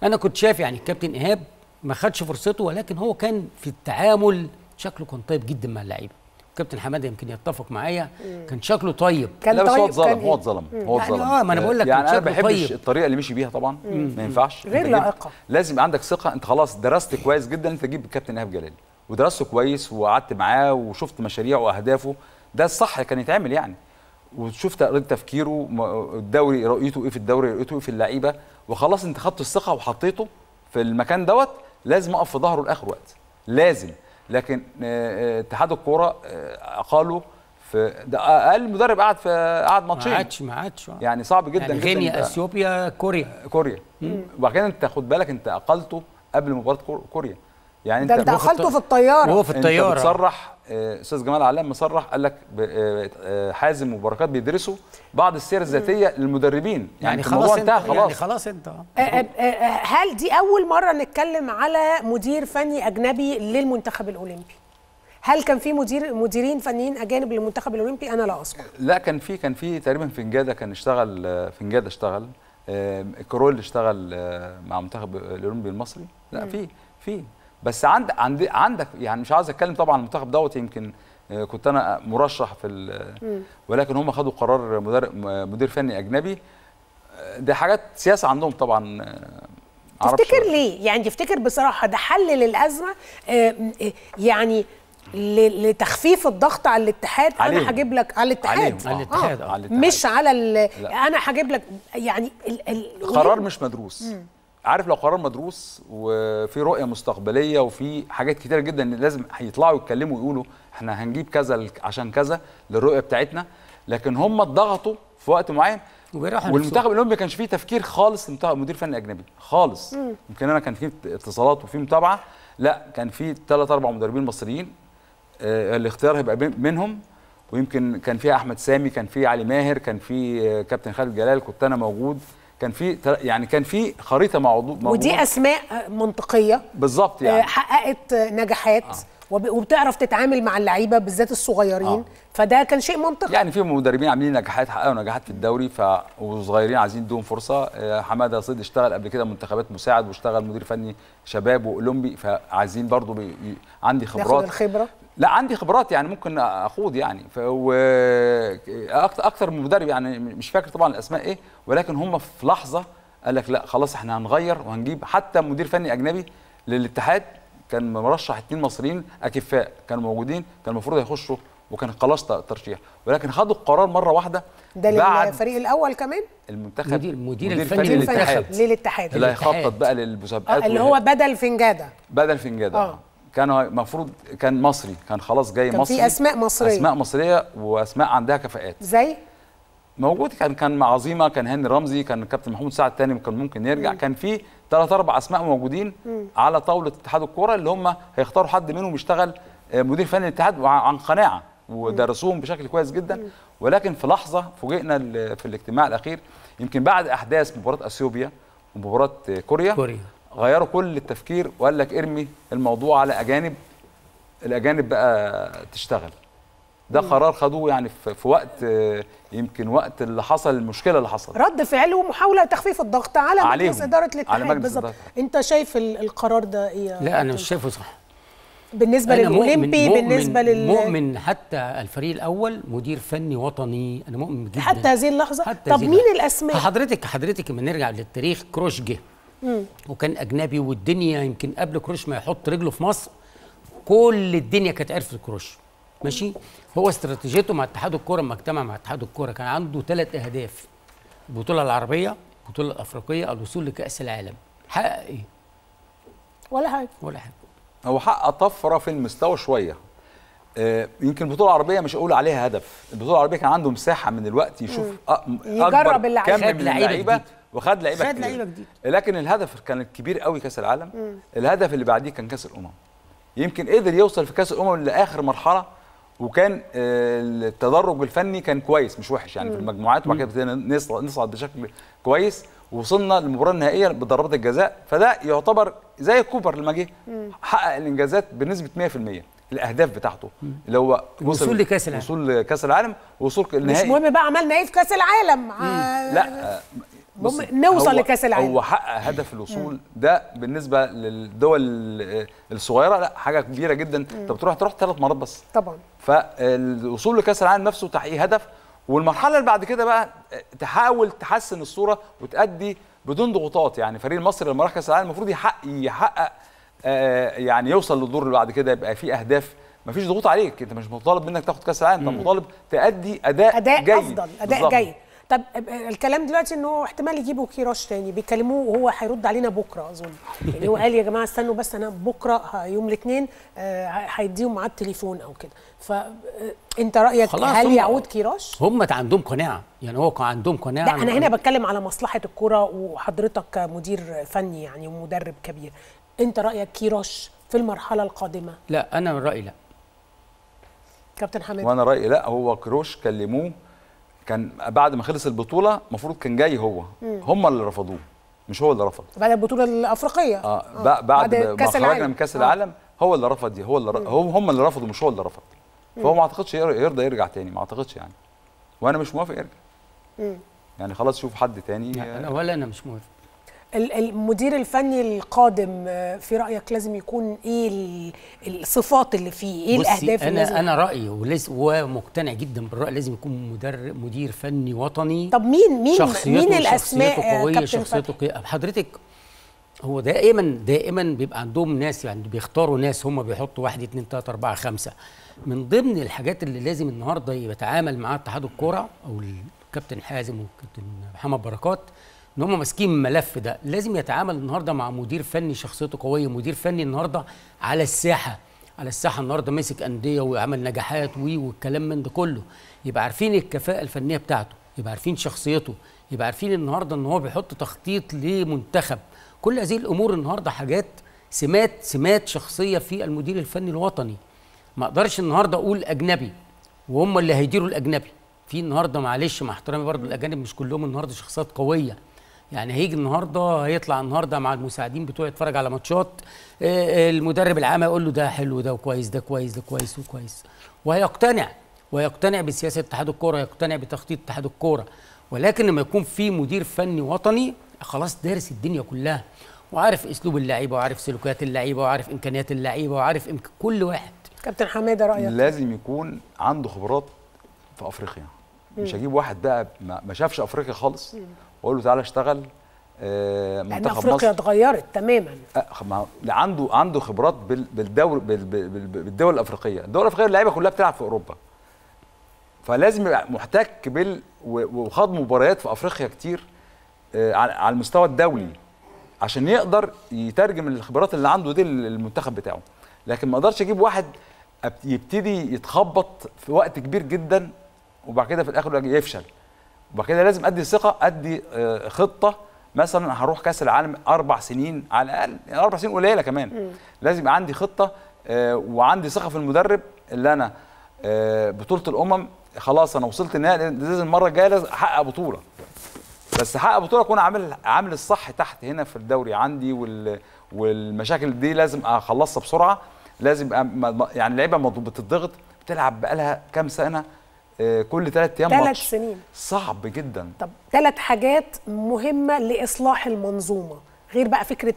انا كنت شايف يعني الكابتن ايهاب ما خدش فرصته ولكن هو كان في التعامل شكله كان طيب جدا مع اللعيبه كابتن حماده يمكن يتفق معايا كان شكله طيب كان لا بس هو طيب، اتظلم هو إيه؟ اتظلم هو يعني اتظلم يعني اه ما انا بقول لك يعني انا ما بحبش طيب. الطريقه اللي مشي بيها طبعا مم. ما ينفعش غير لائقه لازم يبقى عندك ثقه انت خلاص درست كويس جدا انت تجيب الكابتن ايهاب جلال ودرسته كويس وقعدت معاه وشفت مشاريعه واهدافه ده الصح كان يتعمل يعني وشفت تفكيره الدوري رؤيته ايه في الدوري رؤيته ايه في اللعيبه وخلاص انت خدت الثقه وحطيته في المكان دوت لازم اقف في ظهره لاخر وقت لازم لكن آه، آه، اتحاد الكوره آه، قالوا في ده اقل مدرب قعد في قعد ماتشين ما عادش ما عادش يعني صعب جدا يعني غينيا اثيوبيا كوريا كوريا وبعدين انت خد بالك انت اقلته قبل مباراه كوريا يعني انت دخلته انت اخلته في الطياره وهو في الطياره انت بتصرح آه، استاذ جمال علام مصرح قال لك آه، آه، حازم وبركات بيدرسوا بعض السير الذاتيه للمدربين يعني, يعني, يعني خلاص انت خلاص يعني خلاص انت هل دي اول مره نتكلم على مدير فني اجنبي للمنتخب الاولمبي هل كان في مدير مديرين فنيين اجانب للمنتخب الاولمبي انا لا اذكر لا كان في كان في تقريبا فنجاده كان اشتغل فنجاده اشتغل كرول اشتغل مع منتخب الاولمبي المصري لا في في بس عند عند عندك يعني مش عاوز اتكلم طبعا المنتخب دوت يمكن آه، كنت انا مرشح في ولكن هم خدوا قرار مدير مدير فني اجنبي دي حاجات سياسه عندهم طبعا آه، تفتكر ليه يعني تفتكر بصراحه ده حل للازمه آه، يعني لتخفيف الضغط على الاتحاد عليهم. انا هجيب لك على الاتحاد عليهم. آه. على الاتحاد آه. مش على ال... انا هجيب لك يعني ال... ال... قرار مش مدروس مم. عارف لو قرار مدروس وفي رؤيه مستقبليه وفي حاجات كتيره جدا لازم هيطلعوا يتكلموا ويقولوا احنا هنجيب كذا عشان كذا للرؤيه بتاعتنا لكن هم اتضغطوا في وقت معين والمنتخب الاولمبي ما كانش فيه تفكير خالص مدير فني اجنبي خالص يمكن انا كان في اتصالات وفي متابعه لا كان في ثلاث اربع مدربين مصريين آه، الاختيار هيبقى منهم ويمكن كان فيها احمد سامي كان في علي ماهر كان في آه، كابتن خالد جلال كنت انا موجود كان في يعني كان في خريطه موجوده ودي اسماء منطقيه بالظبط آه، يعني حققت نجاحات آه. وبتعرف تتعامل مع اللعيبه بالذات الصغيرين آه. فده كان شيء منطقي يعني في مدربين عاملين نجاحات حققوا نجاحات في الدوري ف وصغيرين عايزين يدوهم فرصه آه، حماده صيد اشتغل قبل كده منتخبات مساعد واشتغل مدير فني شباب واولمبي فعايزين برضه بي... عندي خبرات الخبره لا عندي خبرات يعني ممكن اخوض يعني و اكثر من مدرب يعني مش فاكر طبعا الاسماء ايه ولكن هم في لحظه قال لك لا خلاص احنا هنغير وهنجيب حتى مدير فني اجنبي للاتحاد كان مرشح اثنين مصريين اكفاء كانوا موجودين كان المفروض هيخشوا وكان خلاص ترشيح ولكن خدوا القرار مره واحده ده للفريق الاول كمان المنتخب مدير مدير, مدير الفني للاتحاد للاتحاد اللي هيخطط بقى للمسابقات آه، اللي هو بدل فنجاده بدل فنجاده اه كان المفروض كان مصري كان خلاص جاي كان مصري في اسماء مصريه اسماء مصريه واسماء عندها كفاءات زي موجود كان كان مع عظيمه كان هاني رمزي كان كابتن محمود سعد تاني كان ممكن يرجع مم. كان في ثلاث اربع اسماء موجودين مم. على طاوله اتحاد الكوره اللي هم هيختاروا حد منهم يشتغل آه، مدير فني الاتحاد عن قناعه ودرسوهم بشكل كويس جدا مم. ولكن في لحظه فوجئنا في الاجتماع الاخير يمكن بعد احداث مباراه اثيوبيا ومباراه كوريا, كوريا. غيروا كل التفكير وقال لك ارمي الموضوع على اجانب الاجانب بقى تشتغل ده قرار خدوه يعني في وقت يمكن وقت اللي حصل المشكله اللي حصلت رد فعل ومحاوله تخفيف الضغط على عليهم. مجلس اداره الاتحاد بالظبط انت شايف القرار ده ايه لا انا مش شايفه صح بالنسبه للاولمبي بالنسبه لل مؤمن حتى الفريق الاول مدير فني وطني انا مؤمن جدا حتى هذه اللحظه حتى طب مين الاسماء حضرتك حضرتك لما نرجع للتاريخ كروش جه وكان اجنبي والدنيا يمكن قبل كروش ما يحط رجله في مصر كل الدنيا كانت عرفت كروش ماشي هو استراتيجيته مع اتحاد الكوره لما اجتمع مع اتحاد الكوره كان عنده ثلاث اهداف البطوله العربيه البطوله الافريقيه الوصول لكاس العالم حقق ايه ولا حاجه ولا حاجه هو حقق طفره في المستوى شويه آه، يمكن البطوله العربيه مش اقول عليها هدف البطوله العربيه كان عنده مساحه من الوقت يشوف اكبر يجرب كم من اللعيبه وخد لعيبه خد لعيبه جديد لكن الهدف كان الكبير قوي كاس العالم مم. الهدف اللي بعديه كان كاس الامم يمكن قدر يوصل في كاس الامم لاخر مرحله وكان آه، التدرج الفني كان كويس مش وحش يعني مم. في المجموعات وبعد كده ابتدينا نصعد بشكل كويس وصلنا للمباراه النهائيه بضربات الجزاء فده يعتبر زي كوبر لما جه حقق الانجازات بنسبه 100% الاهداف بتاعته اللي هو وصول لكاس العالم وصول لكاس العالم وصول النهائي مش مهم بقى عملنا ايه في كاس العالم لا آه. آه، نوصل لكاس العالم هو حقق هدف الوصول ده بالنسبه للدول الصغيره لا حاجه كبيره جدا انت بتروح تروح ثلاث مرات بس طبعا فالوصول لكاس العالم نفسه تحقيق هدف والمرحله اللي بعد كده بقى تحاول تحسن الصوره وتادي بدون ضغوطات يعني فريق مصر لما راح كاس العالم المفروض يحقق يحقق آه يعني يوصل للدور اللي بعد كده يبقى فيه اهداف مفيش ضغوط عليك انت مش مطالب منك تاخد كاس العالم انت مطالب تادي اداء اداء جيد افضل اداء بالزبط. جيد طب الكلام دلوقتي انه احتمال يجيبوا كيروش تاني بيكلموه وهو هيرد علينا بكره اظن <laughs> يعني هو قال يا جماعه استنوا بس انا بكره يوم الاثنين آه، هيديهم معاه التليفون او كده فانت آه، رايك هل يعود كيروش؟ هم عندهم قناعه يعني هو عندهم قناعه لا انا هنا بتكلم على مصلحه الكوره وحضرتك كمدير فني يعني ومدرب كبير انت رايك كيروش في المرحله القادمه؟ لا انا من رايي لا كابتن حماد وانا رايي لا هو كروش كلموه كان بعد ما خلص البطوله المفروض كان جاي هو هم اللي رفضوه مش هو اللي رفض بعد البطوله الافريقيه اه, آه. بعد, بعد ما خرجنا من كاس العالم آه. هو اللي رفض دي هو اللي هو هم, هم اللي رفضوا مش هو اللي رفض فهو ما اعتقدش يرضى يرجع تاني ما اعتقدش يعني وانا مش موافق يرجع يعني خلاص شوف حد تاني انا ولا انا مش موافق المدير الفني القادم آه، في رايك لازم يكون ايه الصفات اللي فيه ايه الاهداف انا اللي انا رايي ومقتنع جدا بالراي لازم يكون مدرب مدير فني وطني طب مين مين مين الاسماء شخصيته قويه شخصيته قوية. حضرتك هو دائما دائما بيبقى عندهم ناس يعني بيختاروا ناس هم بيحطوا واحد اثنين ثلاثة اربعه خمسه من ضمن الحاجات اللي لازم النهارده يتعامل معاها اتحاد الكوره او الكابتن حازم والكابتن محمد بركات ان هم ماسكين الملف ده لازم يتعامل النهارده مع مدير فني شخصيته قويه مدير فني النهارده على الساحه على الساحه النهارده مسك انديه وعمل نجاحات وي والكلام من ده كله يبقى عارفين الكفاءه الفنيه بتاعته يبقى عارفين شخصيته يبقى عارفين النهارده ان هو بيحط تخطيط لمنتخب كل هذه الامور النهارده حاجات سمات سمات شخصيه في المدير الفني الوطني ما اقدرش النهارده اقول اجنبي وهم اللي هيديروا الاجنبي في النهارده معلش مع احترامي برضه الاجانب مش كلهم النهارده شخصيات قويه يعني هيجي النهارده هيطلع النهارده مع المساعدين بتوع يتفرج على ماتشات آه، آه، المدرب العام يقول له ده حلو ده وكويس ده كويس ده كويس وكويس وهيقتنع ويقتنع بسياسه اتحاد الكوره يقتنع بتخطيط اتحاد الكوره ولكن لما يكون في مدير فني وطني خلاص دارس الدنيا كلها وعارف اسلوب اللعيبه وعارف سلوكيات اللعيبه وعارف امكانيات اللعيبه وعارف إمك... كل واحد كابتن حماده رايك لازم يكون عنده خبرات في افريقيا مش هجيب واحد بقى ما شافش افريقيا خالص واقول له تعالى اشتغل آه، منتخب افريقيا اتغيرت تماما آه، عنده عنده خبرات بالدور بالدول الافريقيه الدول الافريقيه اللعيبه كلها بتلعب في اوروبا فلازم يبقى محتك بال وخاض مباريات في افريقيا كتير آه، على المستوى الدولي عشان يقدر يترجم الخبرات اللي عنده دي للمنتخب بتاعه لكن ما اقدرش اجيب واحد يبتدي يتخبط في وقت كبير جدا وبعد كده في الاخر يفشل وبعد كده لازم ادي ثقه ادي آه، خطه مثلا هروح كاس العالم اربع سنين على الاقل يعني اربع سنين قليله كمان لازم يبقى عندي خطه آه، وعندي ثقه في المدرب اللي انا آه، بطوله الامم خلاص انا وصلت النهائي لازم المره الجايه لازم احقق بطوله بس احقق بطوله اكون عامل عامل الصح تحت هنا في الدوري عندي وال والمشاكل دي لازم اخلصها بسرعه لازم يعني اللعيبه بتتضغط بتلعب بقالها كام سنه آه، كل ثلاث ايام ثلاث سنين صعب جدا طب ثلاث حاجات مهمه لاصلاح المنظومه غير بقى فكره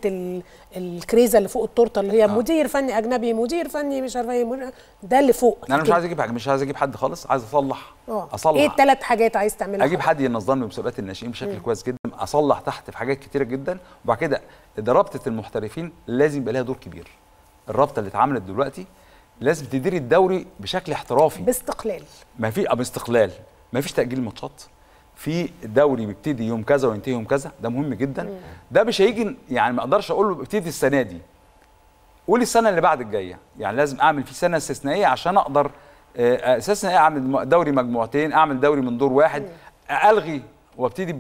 الكريزه اللي فوق التورته اللي هي آه. مدير فني اجنبي مدير فني مش عارفه ايه ده اللي فوق انا مش عايز اجيب حاجه مش عايز اجيب حد خالص عايز اصلح أوه. اصلح ايه الثلاث حاجات عايز تعملها اجيب حد ينظمني مسابقات الناشئين بشكل كويس جدا اصلح تحت في حاجات كتيره جدا وبعد كده رابطه المحترفين لازم يبقى لها دور كبير الرابطه اللي اتعملت دلوقتي لازم تديري الدوري بشكل احترافي باستقلال ما في آه، باستقلال ما فيش تاجيل ماتشات في دوري بيبتدي يوم كذا وينتهي يوم كذا ده مهم جدا مم. ده مش هيجي يعني ما اقدرش اقول له ابتدي السنه دي قولي السنه اللي بعد الجايه يعني لازم اعمل في سنه استثنائيه عشان اقدر آه، آه، اساسا اعمل دوري مجموعتين اعمل دوري من دور واحد الغي وابتدي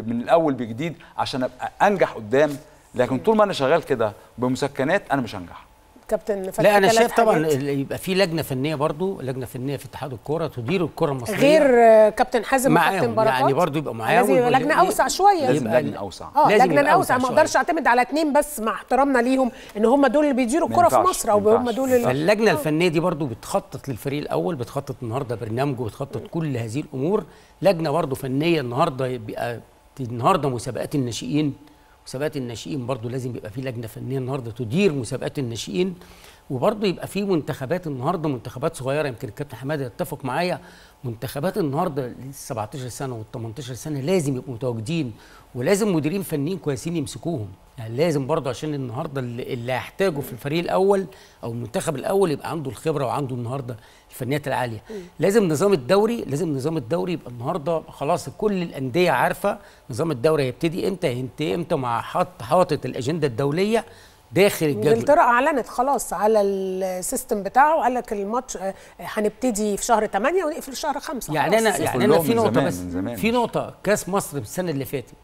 من الاول بجديد عشان ابقى انجح قدام لكن طول ما انا شغال كده بمسكنات انا مش هنجح كابتن فتحي لا انا شايف طبعا يبقى في لجنه فنيه برضو لجنه فنيه في اتحاد الكوره تدير الكره المصريه غير آه، كابتن حازم وكابتن يعني بركات يعني برضو يبقى معاهم لازم لجنه اوسع شويه لازم لجنه اوسع اه لجنه اوسع ما اقدرش اعتمد على اثنين بس مع احترامنا ليهم ان هم دول اللي بيديروا الكره في مصر او هم دول اللي اللجنه آه. الفنيه دي برضو بتخطط للفريق الاول بتخطط النهارده برنامجه بتخطط كل هذه الامور لجنه برضو فنيه النهارده يبقى النهارده مسابقات الناشئين مسابقات الناشئين برضو لازم يبقى في لجنه فنيه النهارده تدير مسابقات الناشئين وبرضه يبقى في منتخبات النهارده منتخبات صغيره يمكن الكابتن حماده يتفق معايا منتخبات النهارده ال 17 سنه وال 18 سنه لازم يبقوا متواجدين ولازم مديرين فنيين كويسين يمسكوهم يعني لازم برضه عشان النهارده اللي هيحتاجه في الفريق الاول او المنتخب الاول يبقى عنده الخبره وعنده النهارده الفنيات العاليه لازم نظام الدوري لازم نظام الدوري يبقى النهارده خلاص كل الانديه عارفه نظام الدوري هيبتدي امتى هينتهي امتى مع حط حاطط الاجنده الدوليه داخل الجدول انجلترا اعلنت خلاص على السيستم بتاعه وقال لك الماتش آه، هنبتدي في شهر 8 ونقفل شهر 5 يعني انا يعني انا في نقطه بس في نقطه كاس مصر السنه اللي فاتت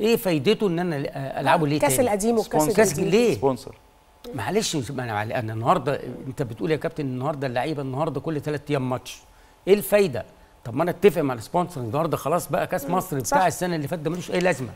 ايه فايدته ان انا العبه ليه كاس القديم وكاس الجديد ليه سبونسر معلش انا انا النهارده انت بتقول يا كابتن النهارده اللعيبه النهارده كل ثلاث ايام ماتش ايه الفايده طب ما انا اتفق مع السبونسر النهارده خلاص بقى كاس مصر بتاع السنه اللي فاتت ده ملوش اي لازمه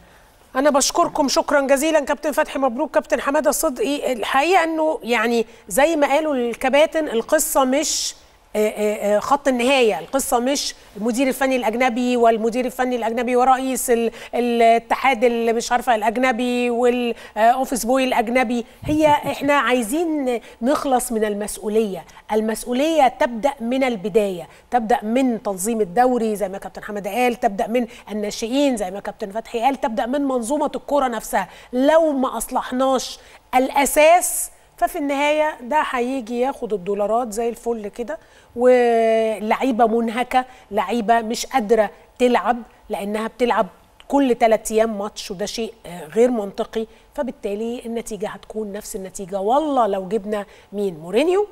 انا بشكركم شكرا جزيلا كابتن فتحي مبروك كابتن حماده صدقي الحقيقه انه يعني زي ما قالوا الكباتن القصه مش آه، آه، آه، خط النهايه القصه مش المدير الفني الاجنبي والمدير الفني الاجنبي ورئيس الاتحاد اللي مش عارفه الاجنبي والاوفيس بوي الاجنبي هي احنا عايزين نخلص من المسؤوليه المسؤوليه تبدا من البدايه تبدا من تنظيم الدوري زي ما كابتن حمد قال تبدا من الناشئين زي ما كابتن فتحي قال تبدا من منظومه الكره نفسها لو ما اصلحناش الاساس ففي النهايه ده هيجي ياخد الدولارات زي الفل كده ولعيبه منهكه لعيبه مش قادره تلعب لانها بتلعب كل ثلاث ايام ماتش وده شيء غير منطقي فبالتالي النتيجه هتكون نفس النتيجه والله لو جبنا مين مورينيو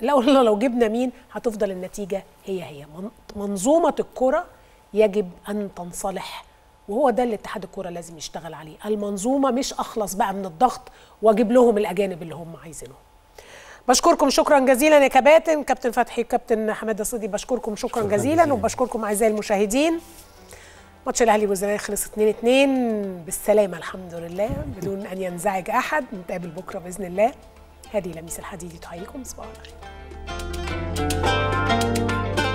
لا والله لو جبنا مين هتفضل النتيجه هي هي منظومه الكره يجب ان تنصلح وهو ده اللي اتحاد الكوره لازم يشتغل عليه المنظومه مش اخلص بقى من الضغط واجيب لهم الاجانب اللي هم عايزينهم بشكركم شكرا جزيلا يا كباتن كابتن فتحي كابتن حماده صدي بشكركم شكرا, شكرا جزيلا, جزيلا وبشكركم اعزائي المشاهدين ماتش الاهلي والزمالك خلص 2-2 بالسلامه الحمد لله بدون ان ينزعج احد نتقابل بكره باذن الله هذه لميس الحديدي تحييكم صباح الخير